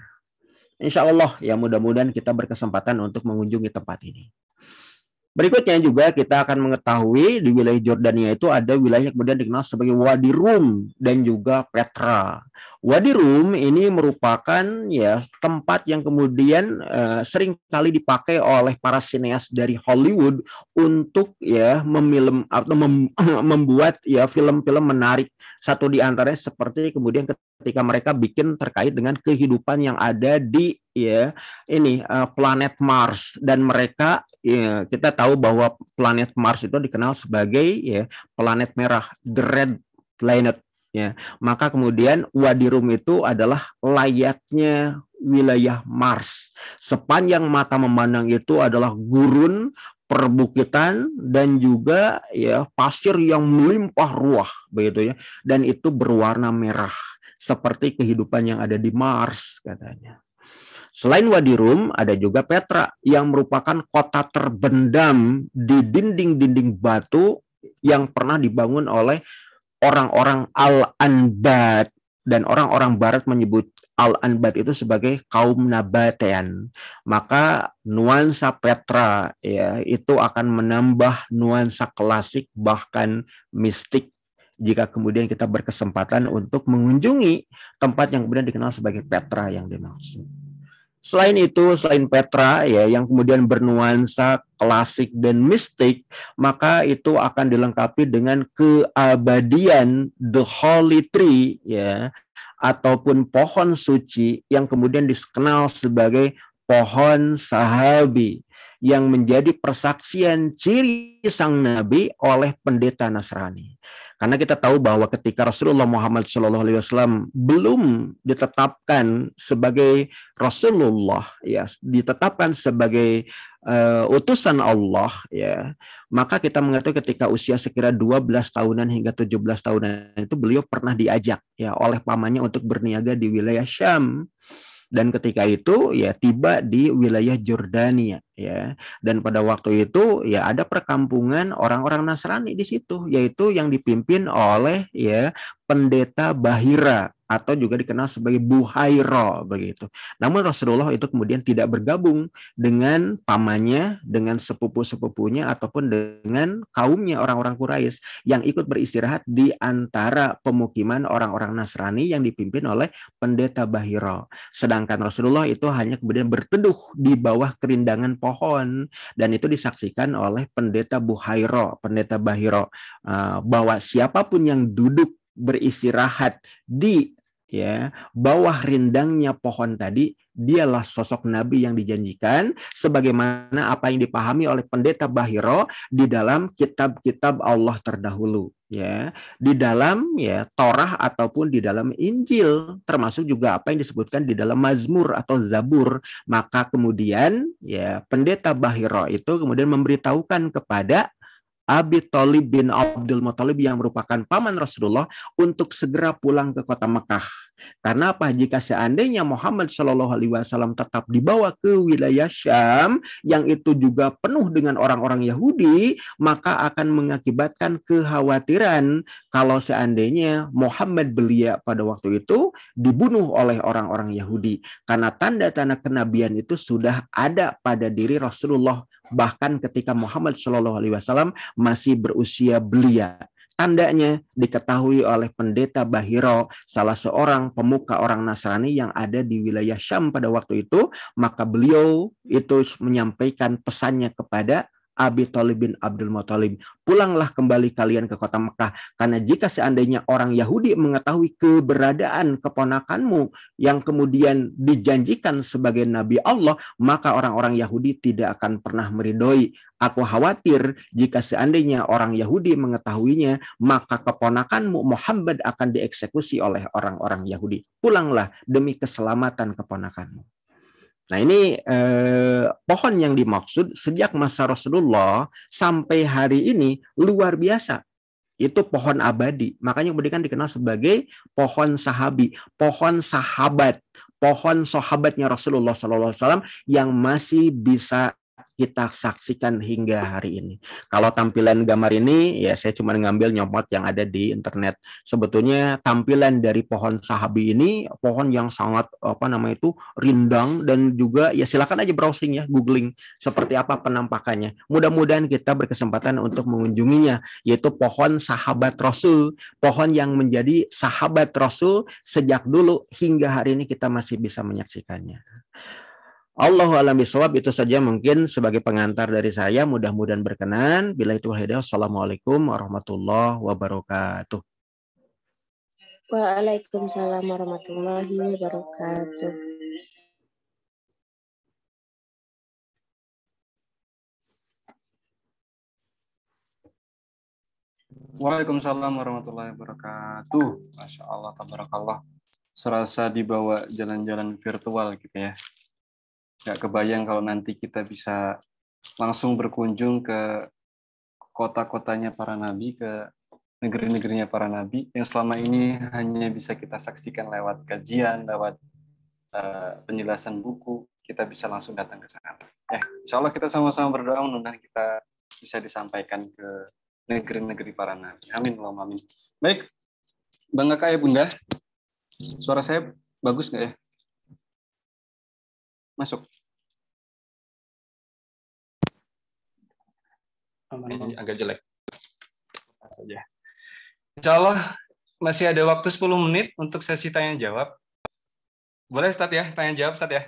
Insya Allah ya mudah-mudahan kita berkesempatan untuk mengunjungi tempat ini. Berikutnya juga kita akan mengetahui di wilayah Jordania itu ada wilayah yang kemudian dikenal sebagai Wadi Rum dan juga Petra. Wadi Rum ini merupakan ya tempat yang kemudian uh, sering kali dipakai oleh para sineas dari Hollywood untuk ya memilm atau mem, membuat ya film-film menarik. Satu di antaranya seperti kemudian ketika mereka bikin terkait dengan kehidupan yang ada di ya ini uh, planet Mars dan mereka ya kita tahu bahwa planet Mars itu dikenal sebagai ya planet merah the red planet ya maka kemudian Wadi Rum itu adalah layaknya wilayah Mars sepanjang mata memandang itu adalah gurun perbukitan dan juga ya pasir yang melimpah ruah begitu ya dan itu berwarna merah seperti kehidupan yang ada di Mars katanya Selain Rum ada juga Petra yang merupakan kota terbendam di dinding-dinding batu yang pernah dibangun oleh orang-orang Al-Anbat dan orang-orang barat menyebut Al-Anbat itu sebagai kaum Nabatean. Maka nuansa Petra ya itu akan menambah nuansa klasik bahkan mistik jika kemudian kita berkesempatan untuk mengunjungi tempat yang kemudian dikenal sebagai Petra yang dimaksud. Selain itu, selain Petra ya yang kemudian bernuansa klasik dan mistik, maka itu akan dilengkapi dengan keabadian the holy tree ya ataupun pohon suci yang kemudian dikenal sebagai pohon sahabi yang menjadi persaksian ciri sang nabi oleh pendeta Nasrani. Karena kita tahu bahwa ketika Rasulullah Muhammad SAW belum ditetapkan sebagai Rasulullah, ya ditetapkan sebagai uh, utusan Allah, ya maka kita mengetahui ketika usia sekira 12 tahunan hingga 17 tahunan itu beliau pernah diajak ya oleh pamannya untuk berniaga di wilayah Syam dan ketika itu ya tiba di wilayah Jordania ya dan pada waktu itu ya ada perkampungan orang-orang Nasrani di situ yaitu yang dipimpin oleh ya pendeta Bahira atau juga dikenal sebagai Buhairo begitu. Namun Rasulullah itu kemudian tidak bergabung dengan pamannya, dengan sepupu-sepupunya ataupun dengan kaumnya orang-orang Quraisy yang ikut beristirahat di antara pemukiman orang-orang Nasrani yang dipimpin oleh pendeta Bahiro. Sedangkan Rasulullah itu hanya kemudian berteduh di bawah kerindangan pohon dan itu disaksikan oleh pendeta Buhairo, pendeta Bahiro ah, bahwa siapapun yang duduk beristirahat di ya bawah rindangnya pohon tadi dialah sosok nabi yang dijanjikan sebagaimana apa yang dipahami oleh pendeta Bahiro di dalam kitab-kitab Allah terdahulu ya di dalam ya Torah ataupun di dalam Injil termasuk juga apa yang disebutkan di dalam Mazmur atau Zabur maka kemudian ya pendeta Bahiro itu kemudian memberitahukan kepada Abi Talib bin Abdul Muthalib yang merupakan paman Rasulullah untuk segera pulang ke kota Mekah karena apa? Jika seandainya Muhammad Shallallahu Alaihi Wasallam tetap dibawa ke wilayah Syam yang itu juga penuh dengan orang-orang Yahudi, maka akan mengakibatkan kekhawatiran kalau seandainya Muhammad belia pada waktu itu dibunuh oleh orang-orang Yahudi. Karena tanda-tanda kenabian itu sudah ada pada diri Rasulullah bahkan ketika Muhammad Shallallahu Alaihi Wasallam masih berusia belia. Tandanya diketahui oleh pendeta Bahiro, salah seorang pemuka orang Nasrani yang ada di wilayah Syam pada waktu itu. Maka beliau itu menyampaikan pesannya kepada Abi Talib bin Abdul Muthalib, pulanglah kembali kalian ke kota Mekah, karena jika seandainya orang Yahudi mengetahui keberadaan keponakanmu yang kemudian dijanjikan sebagai Nabi Allah, maka orang-orang Yahudi tidak akan pernah meridoi. Aku khawatir jika seandainya orang Yahudi mengetahuinya, maka keponakanmu Muhammad akan dieksekusi oleh orang-orang Yahudi. Pulanglah demi keselamatan keponakanmu. Nah ini eh, pohon yang dimaksud sejak masa Rasulullah sampai hari ini luar biasa. Itu pohon abadi. Makanya kemudian kan dikenal sebagai pohon sahabi, pohon sahabat, pohon sahabatnya Rasulullah SAW yang masih bisa kita saksikan hingga hari ini. Kalau tampilan gambar ini ya saya cuma ngambil nyomot yang ada di internet. Sebetulnya tampilan dari pohon sahabi ini pohon yang sangat apa namanya itu rindang dan juga ya silakan aja browsing ya googling seperti apa penampakannya. Mudah-mudahan kita berkesempatan untuk mengunjunginya yaitu pohon sahabat Rasul, pohon yang menjadi sahabat Rasul sejak dulu hingga hari ini kita masih bisa menyaksikannya. Allahu alam bisawab itu saja mungkin sebagai pengantar dari saya mudah-mudahan berkenan bila itu hidayah assalamualaikum warahmatullahi wabarakatuh Waalaikumsalam warahmatullahi wabarakatuh Waalaikumsalam warahmatullahi wabarakatuh. Masya Allah, tabarakallah. Serasa dibawa jalan-jalan virtual gitu ya nggak kebayang kalau nanti kita bisa langsung berkunjung ke kota-kotanya para nabi, ke negeri-negerinya para nabi yang selama ini hanya bisa kita saksikan lewat kajian, lewat uh, penjelasan buku, kita bisa langsung datang ke sana. Ya, insya Allah kita sama-sama berdoa mudah kita bisa disampaikan ke negeri-negeri para nabi. Amin, Allah amin. Baik, Bangga kaya Bunda, suara saya bagus nggak ya? Masuk. Ini agak jelek. Saja. Insya Allah masih ada waktu 10 menit untuk sesi tanya jawab. Boleh start ya, tanya jawab start ya.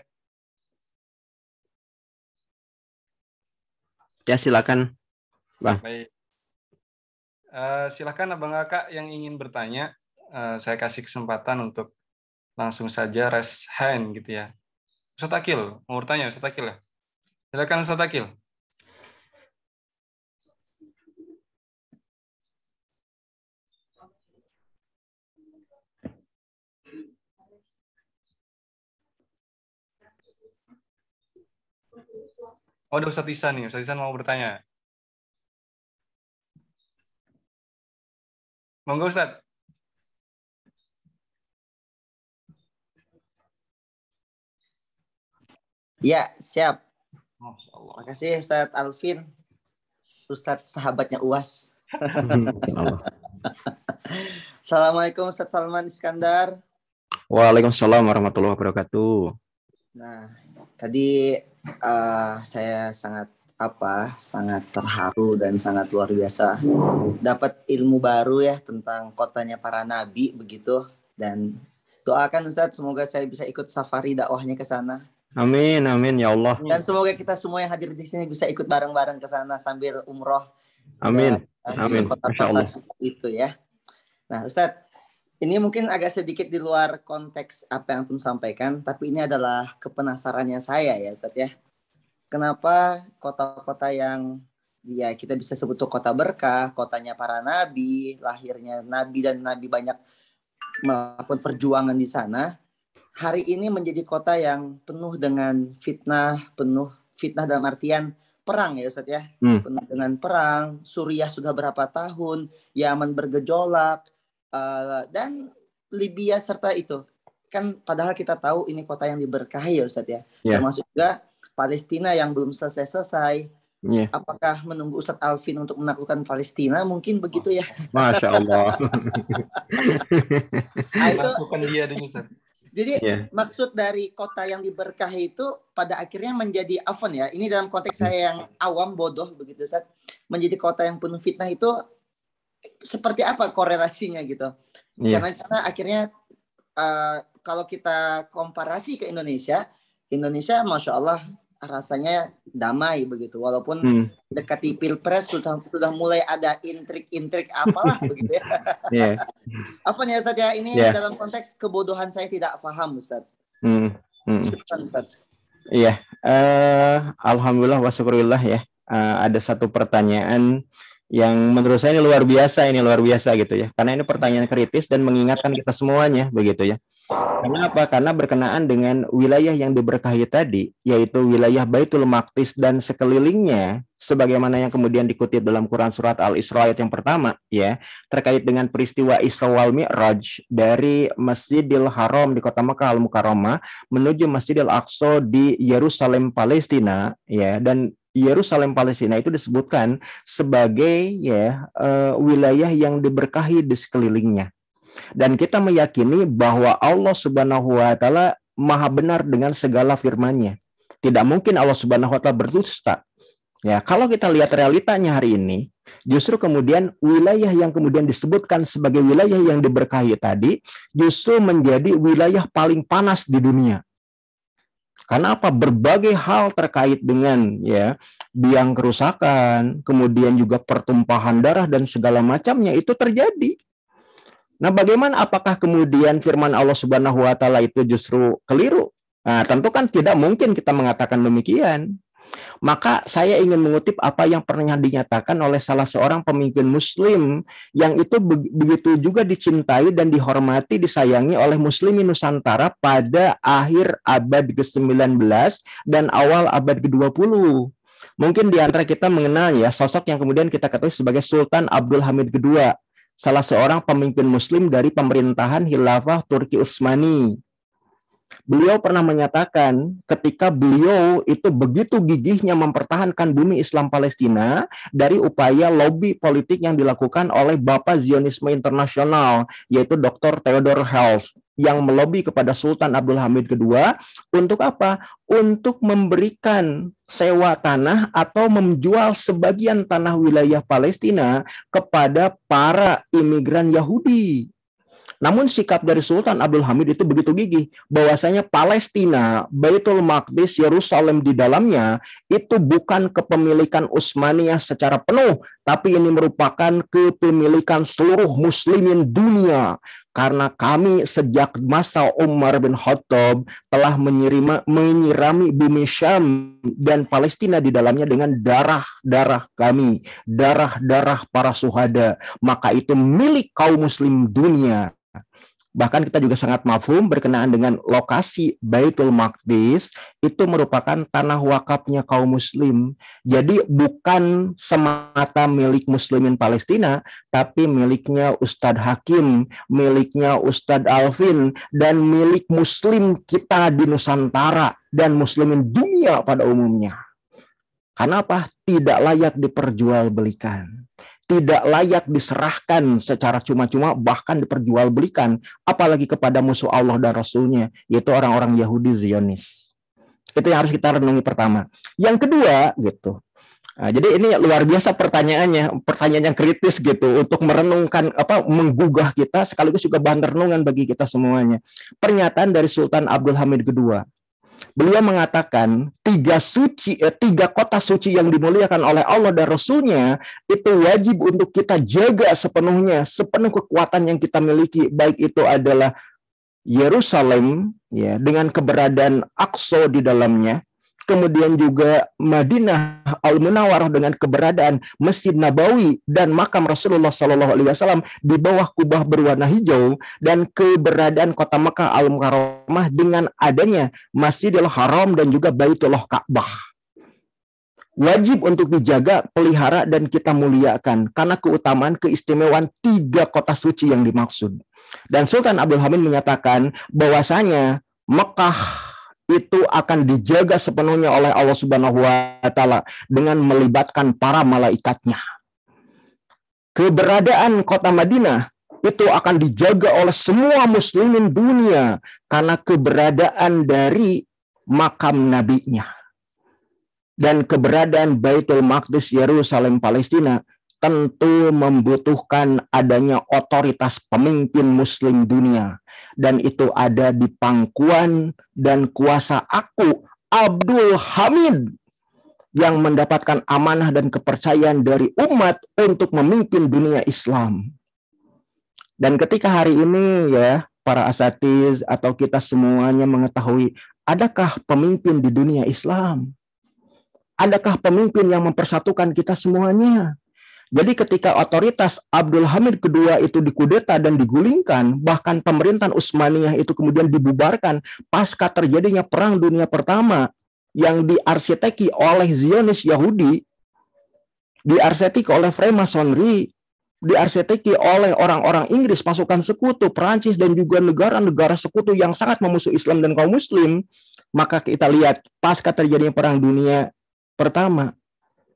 Ya silakan, Bang. Baik. Uh, silakan Abang Kakak yang ingin bertanya, uh, saya kasih kesempatan untuk langsung saja raise hand gitu ya. Ustaz Akil, mau bertanya Ustaz Akil ya. Silakan Ustaz Akil. Oh, ada Ustaz Isan nih. Ustaz Isan mau bertanya. Monggo Ustaz. Ya, siap. Masya Allah. Makasih Ustaz Alvin. Ustaz sahabatnya UAS. Assalamualaikum Ustaz Salman Iskandar. Waalaikumsalam warahmatullahi wabarakatuh. Nah, tadi uh, saya sangat apa sangat terharu dan sangat luar biasa dapat ilmu baru ya tentang kotanya para nabi begitu dan doakan Ustadz semoga saya bisa ikut safari dakwahnya ke sana. Amin, amin ya Allah. Dan semoga kita semua yang hadir di sini bisa ikut bareng-bareng ke sana sambil umroh. Amin. ya, amin. Kota-kota itu ya. Nah, Ustadz, ini mungkin agak sedikit di luar konteks apa yang Tum sampaikan, tapi ini adalah kepenasarannya saya ya, Ustadz ya. Kenapa kota-kota yang ya kita bisa sebut tuh kota berkah, kotanya para nabi, lahirnya nabi dan nabi banyak melakukan perjuangan di sana, hari ini menjadi kota yang penuh dengan fitnah, penuh fitnah dalam artian perang ya Ustaz ya. Hmm. Penuh dengan perang, Suriah sudah berapa tahun, Yaman bergejolak, uh, dan Libya serta itu. Kan padahal kita tahu ini kota yang diberkahi ya Ustaz ya. Yeah. Termasuk juga Palestina yang belum selesai-selesai. Yeah. Apakah menunggu Ustadz Alvin untuk menaklukkan Palestina? Mungkin begitu ya. Masya Allah. nah, itu, Bukan dia dulu Ustaz. Jadi yeah. maksud dari kota yang diberkahi itu pada akhirnya menjadi afon ya. Ini dalam konteks saya yang awam bodoh begitu saat menjadi kota yang penuh fitnah itu seperti apa korelasinya gitu. Yeah. Karena sana akhirnya uh, kalau kita komparasi ke Indonesia, Indonesia masya Allah rasanya damai begitu walaupun hmm. dekati pilpres sudah sudah mulai ada intrik-intrik apalah begitu ya. yeah. Apa ya Ustaz ya ini yeah. dalam konteks kebodohan saya tidak paham Ustaz. Hmm. Hmm. Iya, yeah. uh, alhamdulillah wa ya. Uh, ada satu pertanyaan yang menurut saya ini luar biasa, ini luar biasa gitu ya. Karena ini pertanyaan kritis dan mengingatkan kita semuanya begitu ya. Karena apa? Karena berkenaan dengan wilayah yang diberkahi tadi, yaitu wilayah Baitul Maqdis dan sekelilingnya, sebagaimana yang kemudian dikutip dalam Quran surat Al-Isra yang pertama, ya, terkait dengan peristiwa Isra wal Mi'raj dari Masjidil Haram di kota Mekah Al-Mukarramah menuju Masjidil Aqsa di Yerusalem Palestina, ya, dan Yerusalem Palestina itu disebutkan sebagai ya uh, wilayah yang diberkahi di sekelilingnya dan kita meyakini bahwa Allah Subhanahu wa taala maha benar dengan segala firman-Nya. Tidak mungkin Allah Subhanahu wa taala berdusta. Ya, kalau kita lihat realitanya hari ini, justru kemudian wilayah yang kemudian disebutkan sebagai wilayah yang diberkahi tadi justru menjadi wilayah paling panas di dunia. Karena apa? Berbagai hal terkait dengan ya biang kerusakan, kemudian juga pertumpahan darah dan segala macamnya itu terjadi. Nah, bagaimana apakah kemudian firman Allah Subhanahu wa taala itu justru keliru? Nah, tentu kan tidak mungkin kita mengatakan demikian. Maka saya ingin mengutip apa yang pernah dinyatakan oleh salah seorang pemimpin muslim yang itu begitu juga dicintai dan dihormati, disayangi oleh muslimin Nusantara pada akhir abad ke-19 dan awal abad ke-20. Mungkin di antara kita mengenal ya sosok yang kemudian kita ketahui sebagai Sultan Abdul Hamid II salah seorang pemimpin muslim dari pemerintahan Khilafah Turki Utsmani beliau pernah menyatakan ketika beliau itu begitu gigihnya mempertahankan bumi Islam Palestina dari upaya lobby politik yang dilakukan oleh Bapak Zionisme Internasional yaitu Dr. Theodore Herzl yang melobi kepada Sultan Abdul Hamid II untuk apa? Untuk memberikan sewa tanah atau menjual sebagian tanah wilayah Palestina kepada para imigran Yahudi namun sikap dari Sultan Abdul Hamid itu begitu gigih bahwasanya Palestina, Baitul Maqdis, Yerusalem di dalamnya itu bukan kepemilikan Utsmaniyah secara penuh, tapi ini merupakan kepemilikan seluruh muslimin dunia karena kami sejak masa Umar bin Khattab telah menyirima, menyirami bumi Syam dan Palestina di dalamnya dengan darah-darah kami, darah-darah para suhada. Maka itu milik kaum muslim dunia. Bahkan kita juga sangat mafhum berkenaan dengan lokasi Baitul Maqdis itu merupakan tanah wakafnya kaum muslim. Jadi bukan semata milik muslimin Palestina, tapi miliknya Ustadz Hakim, miliknya Ustadz Alvin, dan milik muslim kita di Nusantara dan muslimin dunia pada umumnya. Karena apa? Tidak layak diperjualbelikan tidak layak diserahkan secara cuma-cuma bahkan diperjualbelikan apalagi kepada musuh Allah dan Rasulnya yaitu orang-orang Yahudi Zionis itu yang harus kita renungi pertama yang kedua gitu nah, jadi ini luar biasa pertanyaannya pertanyaan yang kritis gitu untuk merenungkan apa menggugah kita sekaligus juga bahan renungan bagi kita semuanya pernyataan dari Sultan Abdul Hamid II beliau mengatakan tiga suci eh, tiga kota suci yang dimuliakan oleh Allah dan Rasulnya itu wajib untuk kita jaga sepenuhnya sepenuh kekuatan yang kita miliki baik itu adalah Yerusalem ya dengan keberadaan Aqsa di dalamnya kemudian juga Madinah Al Munawwarah dengan keberadaan Masjid Nabawi dan makam Rasulullah Shallallahu Alaihi Wasallam di bawah kubah berwarna hijau dan keberadaan kota Mekah Al Mukarramah dengan adanya Masjidil Haram dan juga Baitullah Ka'bah wajib untuk dijaga, pelihara, dan kita muliakan karena keutamaan keistimewaan tiga kota suci yang dimaksud. Dan Sultan Abdul Hamid menyatakan bahwasanya Mekah itu akan dijaga sepenuhnya oleh Allah Subhanahu wa taala dengan melibatkan para malaikatnya. Keberadaan kota Madinah itu akan dijaga oleh semua muslimin dunia karena keberadaan dari makam nabinya. Dan keberadaan Baitul Maqdis Yerusalem Palestina tentu membutuhkan adanya otoritas pemimpin muslim dunia dan itu ada di pangkuan dan kuasa aku Abdul Hamid yang mendapatkan amanah dan kepercayaan dari umat untuk memimpin dunia Islam. Dan ketika hari ini ya para asatiz atau kita semuanya mengetahui adakah pemimpin di dunia Islam? Adakah pemimpin yang mempersatukan kita semuanya? Jadi ketika otoritas Abdul Hamid kedua itu dikudeta dan digulingkan, bahkan pemerintahan Utsmaniyah itu kemudian dibubarkan pasca terjadinya perang dunia pertama yang diarsiteki oleh Zionis Yahudi, diarsiteki oleh Freemasonry, diarsiteki oleh orang-orang Inggris, pasukan sekutu, Perancis dan juga negara-negara sekutu yang sangat memusuhi Islam dan kaum muslim, maka kita lihat pasca terjadinya perang dunia pertama,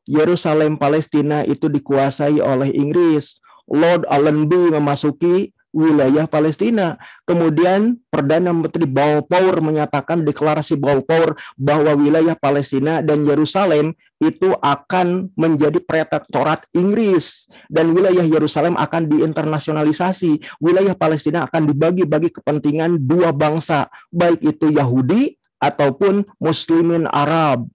Yerusalem Palestina itu dikuasai oleh Inggris. Lord Allenby memasuki wilayah Palestina. Kemudian Perdana Menteri Balfour menyatakan deklarasi Balfour bahwa wilayah Palestina dan Yerusalem itu akan menjadi protektorat Inggris dan wilayah Yerusalem akan diinternasionalisasi. Wilayah Palestina akan dibagi-bagi kepentingan dua bangsa, baik itu Yahudi ataupun muslimin Arab.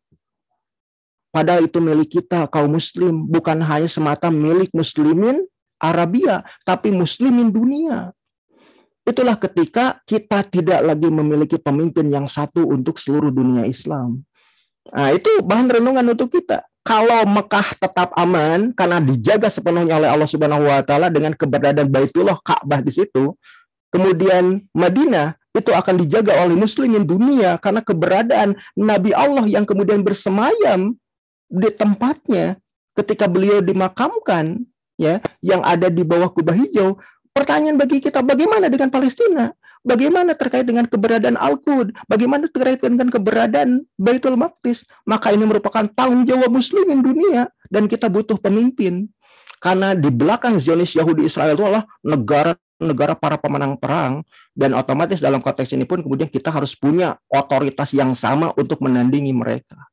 Padahal itu milik kita, kaum muslim. Bukan hanya semata milik muslimin Arabia, tapi muslimin dunia. Itulah ketika kita tidak lagi memiliki pemimpin yang satu untuk seluruh dunia Islam. Nah, itu bahan renungan untuk kita. Kalau Mekah tetap aman karena dijaga sepenuhnya oleh Allah Subhanahu wa taala dengan keberadaan Baitullah Ka'bah di situ, kemudian Madinah itu akan dijaga oleh muslimin dunia karena keberadaan Nabi Allah yang kemudian bersemayam di tempatnya ketika beliau dimakamkan ya yang ada di bawah kubah hijau pertanyaan bagi kita bagaimana dengan Palestina bagaimana terkait dengan keberadaan Al-Qud bagaimana terkait dengan keberadaan Baitul Maqdis maka ini merupakan tanggung jawab muslimin dunia dan kita butuh pemimpin karena di belakang Zionis Yahudi Israel itu adalah negara negara para pemenang perang dan otomatis dalam konteks ini pun kemudian kita harus punya otoritas yang sama untuk menandingi mereka.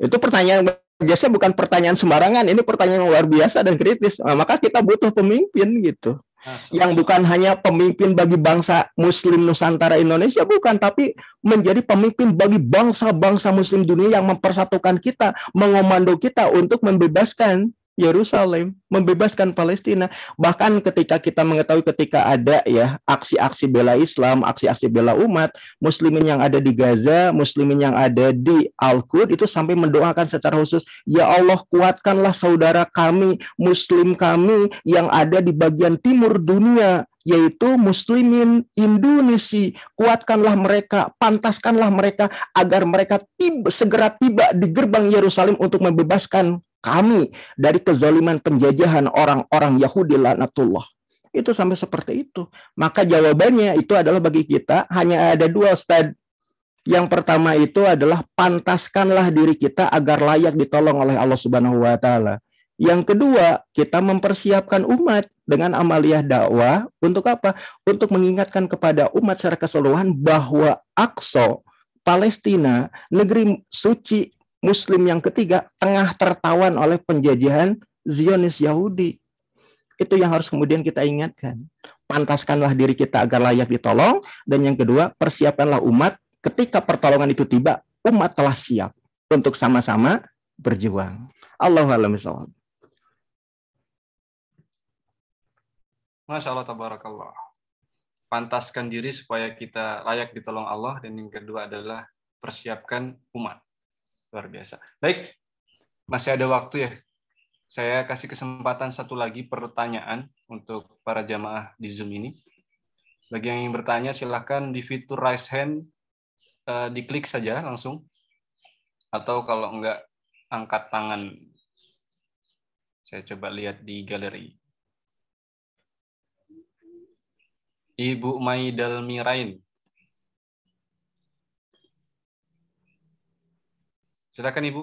Itu pertanyaan biasanya bukan pertanyaan sembarangan, ini pertanyaan yang luar biasa dan kritis. Nah, maka kita butuh pemimpin gitu. Nah, yang bukan hanya pemimpin bagi bangsa muslim Nusantara Indonesia bukan tapi menjadi pemimpin bagi bangsa-bangsa muslim dunia yang mempersatukan kita, mengomando kita untuk membebaskan Yerusalem, membebaskan Palestina. Bahkan ketika kita mengetahui ketika ada ya aksi-aksi bela Islam, aksi-aksi bela umat, muslimin yang ada di Gaza, muslimin yang ada di Al-Qud itu sampai mendoakan secara khusus, ya Allah kuatkanlah saudara kami, muslim kami yang ada di bagian timur dunia yaitu muslimin Indonesia kuatkanlah mereka pantaskanlah mereka agar mereka tiba, segera tiba di gerbang Yerusalem untuk membebaskan kami dari kezaliman penjajahan orang-orang Yahudi laknatullah. Itu sampai seperti itu. Maka jawabannya itu adalah bagi kita hanya ada dua Ustaz. Yang pertama itu adalah pantaskanlah diri kita agar layak ditolong oleh Allah Subhanahu wa taala. Yang kedua, kita mempersiapkan umat dengan amaliah dakwah untuk apa? Untuk mengingatkan kepada umat secara keseluruhan bahwa Aqsa, Palestina, negeri suci Muslim yang ketiga tengah tertawan oleh penjajahan Zionis Yahudi. Itu yang harus kemudian kita ingatkan. Pantaskanlah diri kita agar layak ditolong. Dan yang kedua, persiapkanlah umat ketika pertolongan itu tiba, umat telah siap untuk sama-sama berjuang. Allahu a'lam Masya Allah, tabarakallah. Pantaskan diri supaya kita layak ditolong Allah. Dan yang kedua adalah persiapkan umat. Luar biasa. Baik, masih ada waktu ya. Saya kasih kesempatan satu lagi pertanyaan untuk para jamaah di Zoom ini. Bagi yang ingin bertanya, silahkan di fitur raise hand, eh, diklik saja langsung. Atau kalau enggak, angkat tangan. Saya coba lihat di galeri. Ibu Maidal Mirain. Silakan Ibu.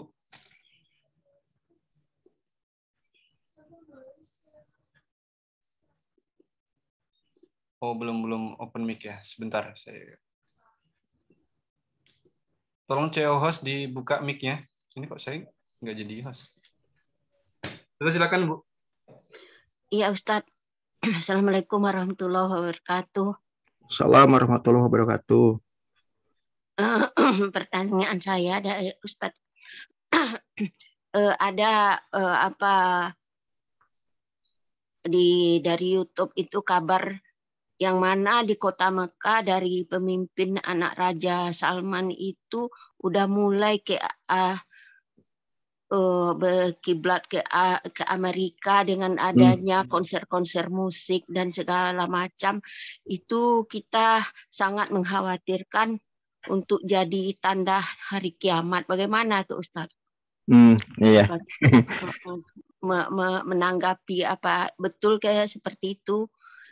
Oh, belum belum open mic ya. Sebentar saya Tolong CEO host dibuka mic-nya. Ini kok saya nggak jadi host. Terus silakan Bu. Iya Ustadz. Assalamualaikum warahmatullahi wabarakatuh. Assalamualaikum warahmatullahi wabarakatuh. Pertanyaan saya dari Ustadz uh, ada uh, apa di dari YouTube itu kabar yang mana di kota Mekah dari pemimpin anak raja Salman itu udah mulai ke uh, berkiblat ke ah, ke Amerika dengan adanya hmm. konser-konser musik dan segala macam itu kita sangat mengkhawatirkan untuk jadi tanda hari kiamat. Bagaimana tuh Ustaz? Hmm, iya. Gitu. menanggapi apa betul kayak seperti itu.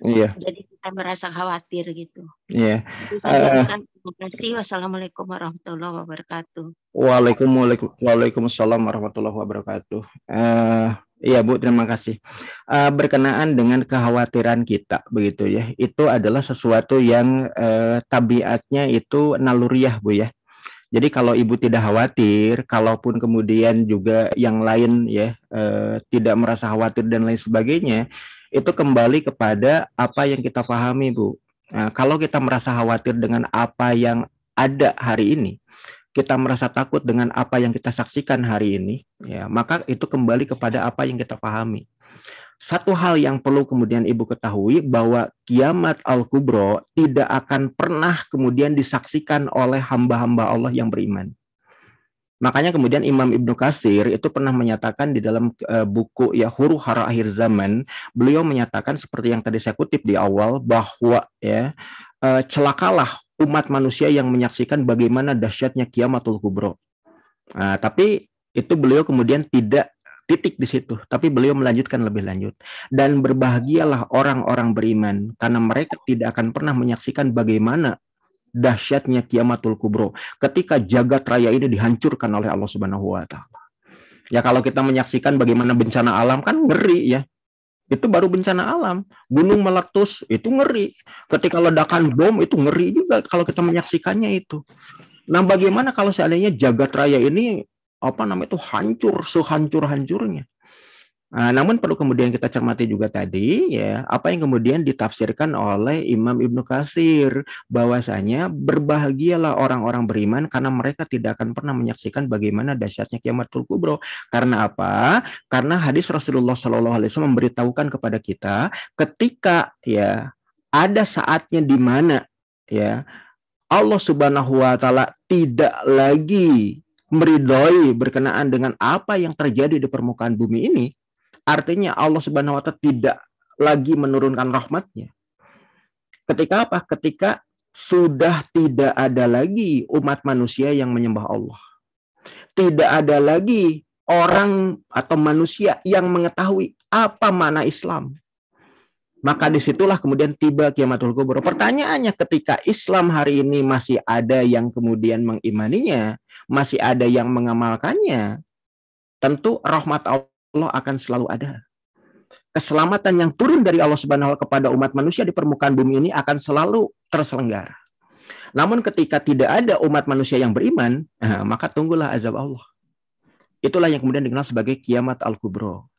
Iya. Jadi kita merasa khawatir gitu. Iya. Eh. terima kasih. Wassalamualaikum warahmatullahi wabarakatuh. Waalaikumsalam, waalaikumsalam warahmatullahi wabarakatuh. Uh, iya Bu, terima kasih. Uh, berkenaan dengan kekhawatiran kita begitu ya, itu adalah sesuatu yang uh, tabiatnya itu naluriah Bu ya. Jadi kalau ibu tidak khawatir, kalaupun kemudian juga yang lain ya eh, tidak merasa khawatir dan lain sebagainya, itu kembali kepada apa yang kita pahami, Bu. Nah, kalau kita merasa khawatir dengan apa yang ada hari ini, kita merasa takut dengan apa yang kita saksikan hari ini, ya, maka itu kembali kepada apa yang kita pahami satu hal yang perlu kemudian Ibu ketahui bahwa kiamat Al-Kubro tidak akan pernah kemudian disaksikan oleh hamba-hamba Allah yang beriman. Makanya kemudian Imam Ibnu Kasir itu pernah menyatakan di dalam eh, buku ya Huru Hara Akhir Zaman, beliau menyatakan seperti yang tadi saya kutip di awal bahwa ya eh, celakalah umat manusia yang menyaksikan bagaimana dahsyatnya kiamatul kubro. Nah, tapi itu beliau kemudian tidak titik di situ, tapi beliau melanjutkan lebih lanjut. Dan berbahagialah orang-orang beriman karena mereka tidak akan pernah menyaksikan bagaimana dahsyatnya kiamatul kubro ketika jagat raya ini dihancurkan oleh Allah Subhanahu wa taala. Ya kalau kita menyaksikan bagaimana bencana alam kan ngeri ya. Itu baru bencana alam. Gunung meletus itu ngeri. Ketika ledakan bom itu ngeri juga kalau kita menyaksikannya itu. Nah, bagaimana kalau seandainya jagat raya ini apa namanya itu hancur sehancur-hancurnya. Nah, namun perlu kemudian kita cermati juga tadi ya apa yang kemudian ditafsirkan oleh Imam Ibnu Katsir bahwasanya berbahagialah orang-orang beriman karena mereka tidak akan pernah menyaksikan bagaimana dahsyatnya kiamatul kubro. Karena apa? Karena hadis Rasulullah Shallallahu alaihi wasallam memberitahukan kepada kita ketika ya ada saatnya di mana ya Allah Subhanahu wa taala tidak lagi meridhoi berkenaan dengan apa yang terjadi di permukaan bumi ini, artinya Allah Subhanahu wa taala tidak lagi menurunkan rahmatnya. Ketika apa? Ketika sudah tidak ada lagi umat manusia yang menyembah Allah. Tidak ada lagi orang atau manusia yang mengetahui apa mana Islam. Maka disitulah kemudian tiba kiamatul kubur. Pertanyaannya ketika Islam hari ini masih ada yang kemudian mengimaninya, masih ada yang mengamalkannya, tentu rahmat Allah akan selalu ada. Keselamatan yang turun dari Allah Subhanahu wa kepada umat manusia di permukaan bumi ini akan selalu terselenggara. Namun ketika tidak ada umat manusia yang beriman, nah, maka tunggulah azab Allah. Itulah yang kemudian dikenal sebagai kiamat al-kubro.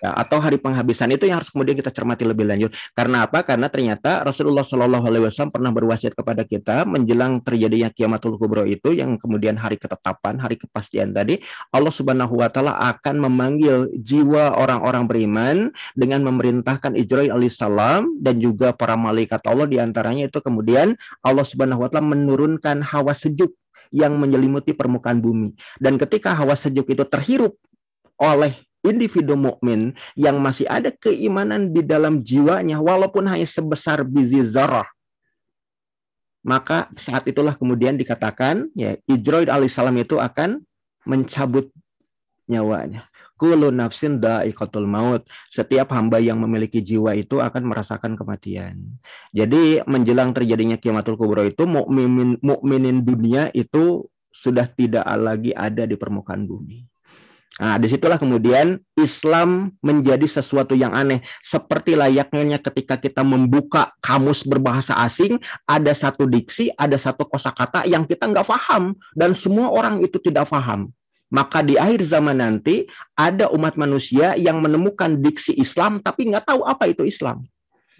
Ya, atau hari penghabisan itu yang harus kemudian kita cermati lebih lanjut. Karena apa? Karena ternyata Rasulullah Shallallahu Alaihi Wasallam pernah berwasiat kepada kita menjelang terjadinya kiamatul kubro itu, yang kemudian hari ketetapan, hari kepastian tadi, Allah Subhanahu Wa Taala akan memanggil jiwa orang-orang beriman dengan memerintahkan Ijrail alaihissalam dan juga para malaikat Allah diantaranya itu kemudian Allah Subhanahu Wa Taala menurunkan hawa sejuk yang menyelimuti permukaan bumi. Dan ketika hawa sejuk itu terhirup oleh individu mukmin yang masih ada keimanan di dalam jiwanya walaupun hanya sebesar biji zarah maka saat itulah kemudian dikatakan ya Ijroid alaihissalam itu akan mencabut nyawanya. Kullu nafsin da'iqatul maut. Setiap hamba yang memiliki jiwa itu akan merasakan kematian. Jadi menjelang terjadinya kiamatul kubro itu mukminin mukminin dunia itu sudah tidak lagi ada di permukaan bumi. Nah, disitulah kemudian Islam menjadi sesuatu yang aneh. Seperti layaknya ketika kita membuka kamus berbahasa asing, ada satu diksi, ada satu kosakata yang kita nggak paham. Dan semua orang itu tidak paham. Maka di akhir zaman nanti, ada umat manusia yang menemukan diksi Islam, tapi nggak tahu apa itu Islam.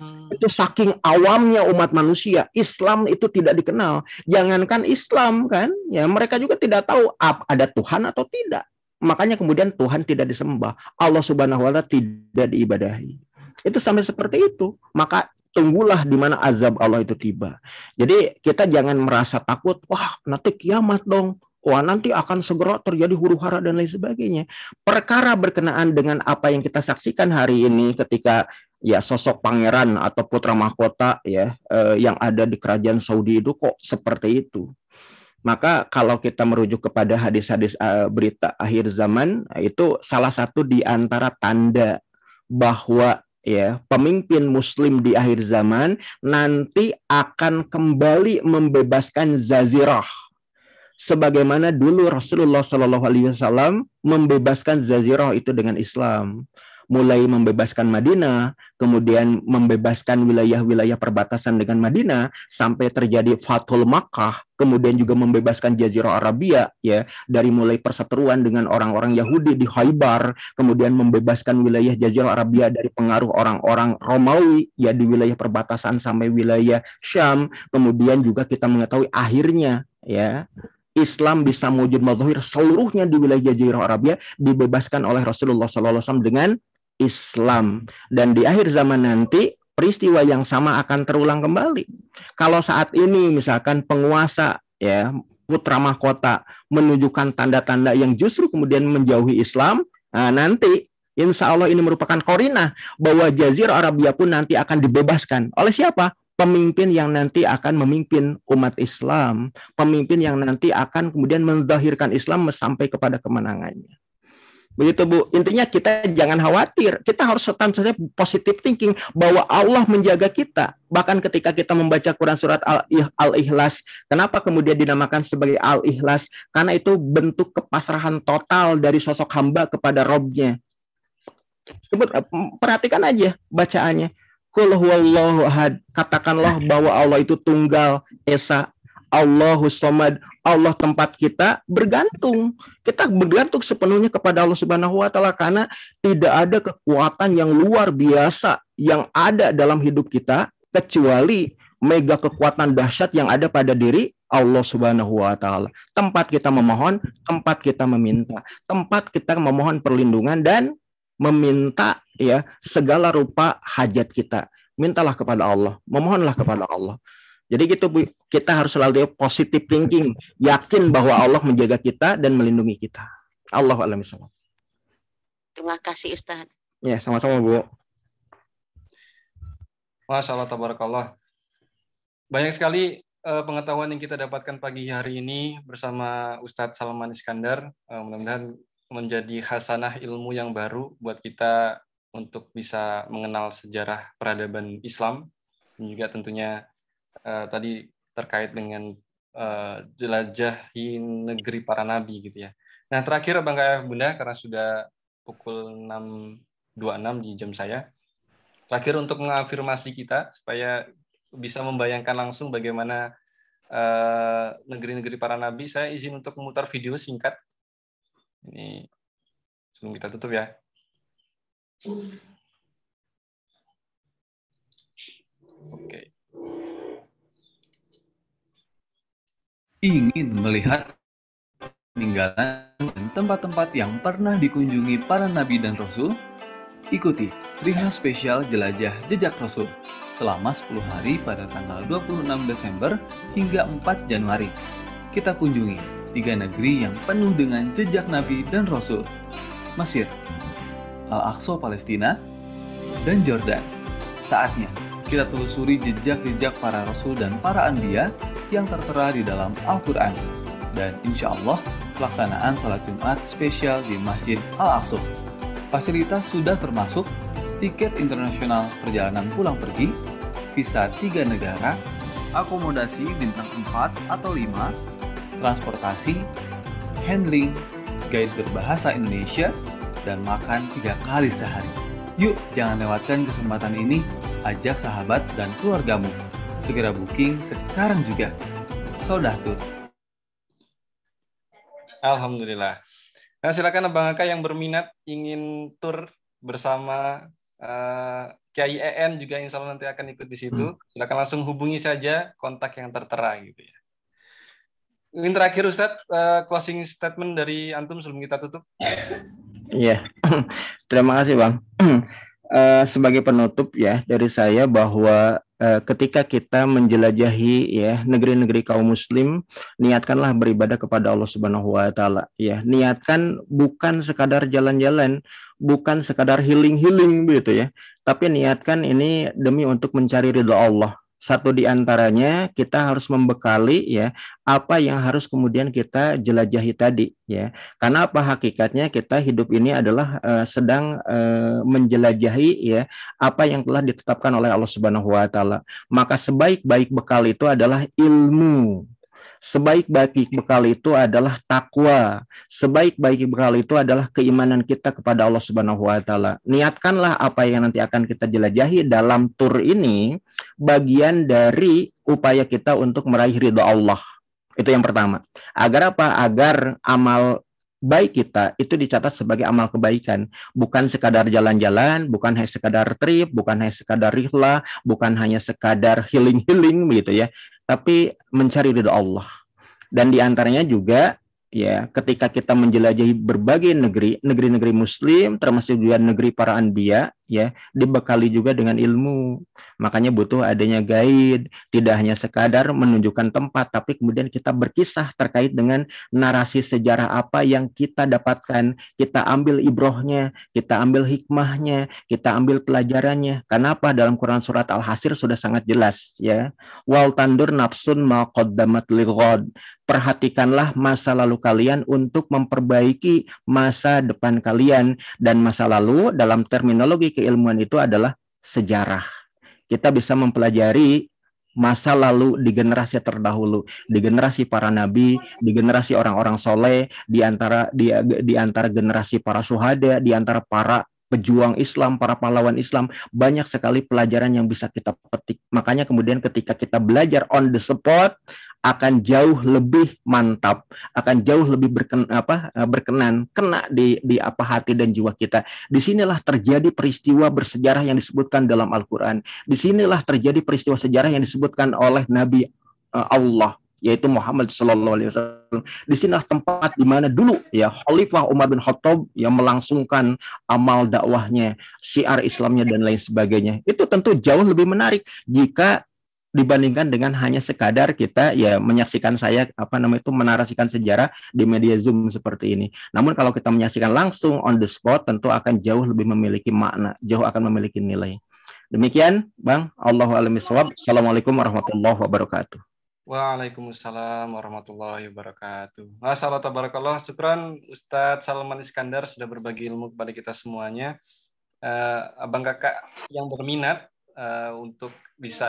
Hmm. Itu saking awamnya umat manusia, Islam itu tidak dikenal. Jangankan Islam kan, ya mereka juga tidak tahu ada Tuhan atau tidak Makanya kemudian Tuhan tidak disembah, Allah Subhanahu wa taala tidak diibadahi. Itu sampai seperti itu. Maka tunggulah di mana azab Allah itu tiba. Jadi kita jangan merasa takut, wah nanti kiamat dong. Wah nanti akan segera terjadi huru hara dan lain sebagainya. Perkara berkenaan dengan apa yang kita saksikan hari ini ketika ya sosok pangeran atau putra mahkota ya eh, yang ada di kerajaan Saudi itu kok seperti itu. Maka kalau kita merujuk kepada hadis-hadis eh, berita akhir zaman itu salah satu di antara tanda bahwa ya pemimpin muslim di akhir zaman nanti akan kembali membebaskan Zazirah sebagaimana dulu Rasulullah SAW membebaskan Zazirah itu dengan Islam mulai membebaskan Madinah, kemudian membebaskan wilayah-wilayah perbatasan dengan Madinah sampai terjadi Fathul Makkah, kemudian juga membebaskan Jazirah Arabia ya dari mulai perseteruan dengan orang-orang Yahudi di Haibar, kemudian membebaskan wilayah Jazirah Arabia dari pengaruh orang-orang Romawi ya di wilayah perbatasan sampai wilayah Syam, kemudian juga kita mengetahui akhirnya ya Islam bisa mewujud mazhir seluruhnya di wilayah Jazirah Arabia dibebaskan oleh Rasulullah SAW dengan Islam. Dan di akhir zaman nanti peristiwa yang sama akan terulang kembali. Kalau saat ini misalkan penguasa ya putra mahkota menunjukkan tanda-tanda yang justru kemudian menjauhi Islam, nah, nanti insya Allah ini merupakan korina bahwa Jazirah Arabia pun nanti akan dibebaskan oleh siapa? Pemimpin yang nanti akan memimpin umat Islam, pemimpin yang nanti akan kemudian mendahirkan Islam sampai kepada kemenangannya. Begitu Bu. Intinya kita jangan khawatir. Kita harus tetap saja positif thinking bahwa Allah menjaga kita. Bahkan ketika kita membaca Quran surat Al-Ikhlas, kenapa kemudian dinamakan sebagai Al-Ikhlas? Karena itu bentuk kepasrahan total dari sosok hamba kepada Robnya. Eh, perhatikan aja bacaannya. Kul huwallahu Katakanlah bahwa Allah itu tunggal esa. Allahu somad Allah tempat kita bergantung. Kita bergantung sepenuhnya kepada Allah Subhanahu wa taala karena tidak ada kekuatan yang luar biasa yang ada dalam hidup kita kecuali mega kekuatan dahsyat yang ada pada diri Allah Subhanahu wa taala. Tempat kita memohon, tempat kita meminta, tempat kita memohon perlindungan dan meminta ya segala rupa hajat kita. Mintalah kepada Allah, memohonlah kepada Allah. Jadi gitu kita harus selalu positive thinking, yakin bahwa Allah menjaga kita dan melindungi kita. Allah alam Terima kasih Ustaz. Ya, sama-sama Bu. Masya Allah, tabarakallah. Banyak sekali uh, pengetahuan yang kita dapatkan pagi hari ini bersama Ustadz Salman Iskandar. Uh, mudah-mudahan menjadi khasanah ilmu yang baru buat kita untuk bisa mengenal sejarah peradaban Islam dan juga tentunya Eh, tadi terkait dengan uh, eh, jelajahi negeri para nabi gitu ya. Nah terakhir Bang Kaya Bunda karena sudah pukul 6.26 di jam saya. Terakhir untuk mengafirmasi kita supaya bisa membayangkan langsung bagaimana eh, negeri-negeri uh, para nabi, saya izin untuk memutar video singkat. Ini sebelum kita tutup ya. Oke. Okay. ingin melihat peninggalan dan tempat-tempat yang pernah dikunjungi para nabi dan rasul? Ikuti Riha Spesial Jelajah Jejak Rasul selama 10 hari pada tanggal 26 Desember hingga 4 Januari. Kita kunjungi tiga negeri yang penuh dengan jejak nabi dan rasul. Mesir, Al-Aqsa Palestina, dan Jordan. Saatnya kita telusuri jejak-jejak para rasul dan para anbiya yang tertera di dalam Al-Quran. Dan insya Allah, pelaksanaan sholat Jumat spesial di Masjid Al-Aqsa. Fasilitas sudah termasuk tiket internasional perjalanan pulang pergi, visa tiga negara, akomodasi bintang 4 atau 5, transportasi, handling, guide berbahasa Indonesia, dan makan tiga kali sehari. Yuk, jangan lewatkan kesempatan ini. Ajak sahabat dan keluargamu. Segera booking sekarang juga. Saudah tur. Alhamdulillah. Nah, silakan Abang Aka yang berminat ingin tur bersama uh, Kiai EN juga insya Allah nanti akan ikut di situ. Hmm. Silakan langsung hubungi saja kontak yang tertera gitu ya. Ini terakhir Ustaz, uh, eh, closing statement dari Antum sebelum kita tutup. Iya, terima kasih Bang. uh, sebagai penutup ya dari saya bahwa uh, ketika kita menjelajahi ya negeri-negeri kaum muslim, niatkanlah beribadah kepada Allah Subhanahu wa taala ya. Niatkan bukan sekadar jalan-jalan, bukan sekadar healing-healing begitu ya, tapi niatkan ini demi untuk mencari ridho Allah satu di antaranya kita harus membekali ya apa yang harus kemudian kita jelajahi tadi ya. Karena apa hakikatnya kita hidup ini adalah uh, sedang uh, menjelajahi ya apa yang telah ditetapkan oleh Allah Subhanahu wa taala. Maka sebaik-baik bekal itu adalah ilmu sebaik-baik bekal itu adalah takwa. Sebaik-baik bekal itu adalah keimanan kita kepada Allah Subhanahu wa taala. Niatkanlah apa yang nanti akan kita jelajahi dalam tur ini bagian dari upaya kita untuk meraih ridho Allah. Itu yang pertama. Agar apa? Agar amal baik kita itu dicatat sebagai amal kebaikan, bukan sekadar jalan-jalan, bukan hanya sekadar trip, bukan hanya sekadar rihla, bukan hanya sekadar healing-healing gitu ya tapi mencari ridho Allah. Dan diantaranya juga ya ketika kita menjelajahi berbagai negeri, negeri-negeri Muslim termasuk juga negeri para anbiya, ya dibekali juga dengan ilmu makanya butuh adanya guide tidak hanya sekadar menunjukkan tempat tapi kemudian kita berkisah terkait dengan narasi sejarah apa yang kita dapatkan kita ambil ibrohnya kita ambil hikmahnya kita ambil pelajarannya kenapa dalam Quran surat Al-Hasir sudah sangat jelas ya wal tandur nafsun ma qaddamat lighad perhatikanlah masa lalu kalian untuk memperbaiki masa depan kalian dan masa lalu dalam terminologi keilmuan itu adalah sejarah. Kita bisa mempelajari masa lalu di generasi terdahulu, di generasi para nabi, di generasi orang-orang soleh, di antara di, di antara generasi para suhada, di antara para pejuang Islam, para pahlawan Islam, banyak sekali pelajaran yang bisa kita petik. Makanya kemudian ketika kita belajar on the spot, akan jauh lebih mantap, akan jauh lebih berken, apa, eh, berkenan, kena di, di apa hati dan jiwa kita. Disinilah terjadi peristiwa bersejarah yang disebutkan dalam Al-Quran. Disinilah terjadi peristiwa sejarah yang disebutkan oleh Nabi eh, Allah yaitu Muhammad Shallallahu Alaihi Wasallam. Di sinilah tempat di mana dulu ya Khalifah Umar bin Khattab yang melangsungkan amal dakwahnya, syiar Islamnya dan lain sebagainya. Itu tentu jauh lebih menarik jika dibandingkan dengan hanya sekadar kita ya menyaksikan saya apa namanya itu menarasikan sejarah di media Zoom seperti ini. Namun kalau kita menyaksikan langsung on the spot tentu akan jauh lebih memiliki makna, jauh akan memiliki nilai. Demikian, Bang. Allahu a'lam Assalamualaikum warahmatullahi wabarakatuh. Waalaikumsalam warahmatullahi wabarakatuh. Assalamualaikum warahmatullahi Syukran Ustadz Salman Iskandar sudah berbagi ilmu kepada kita semuanya. Uh, abang kakak yang berminat uh, untuk bisa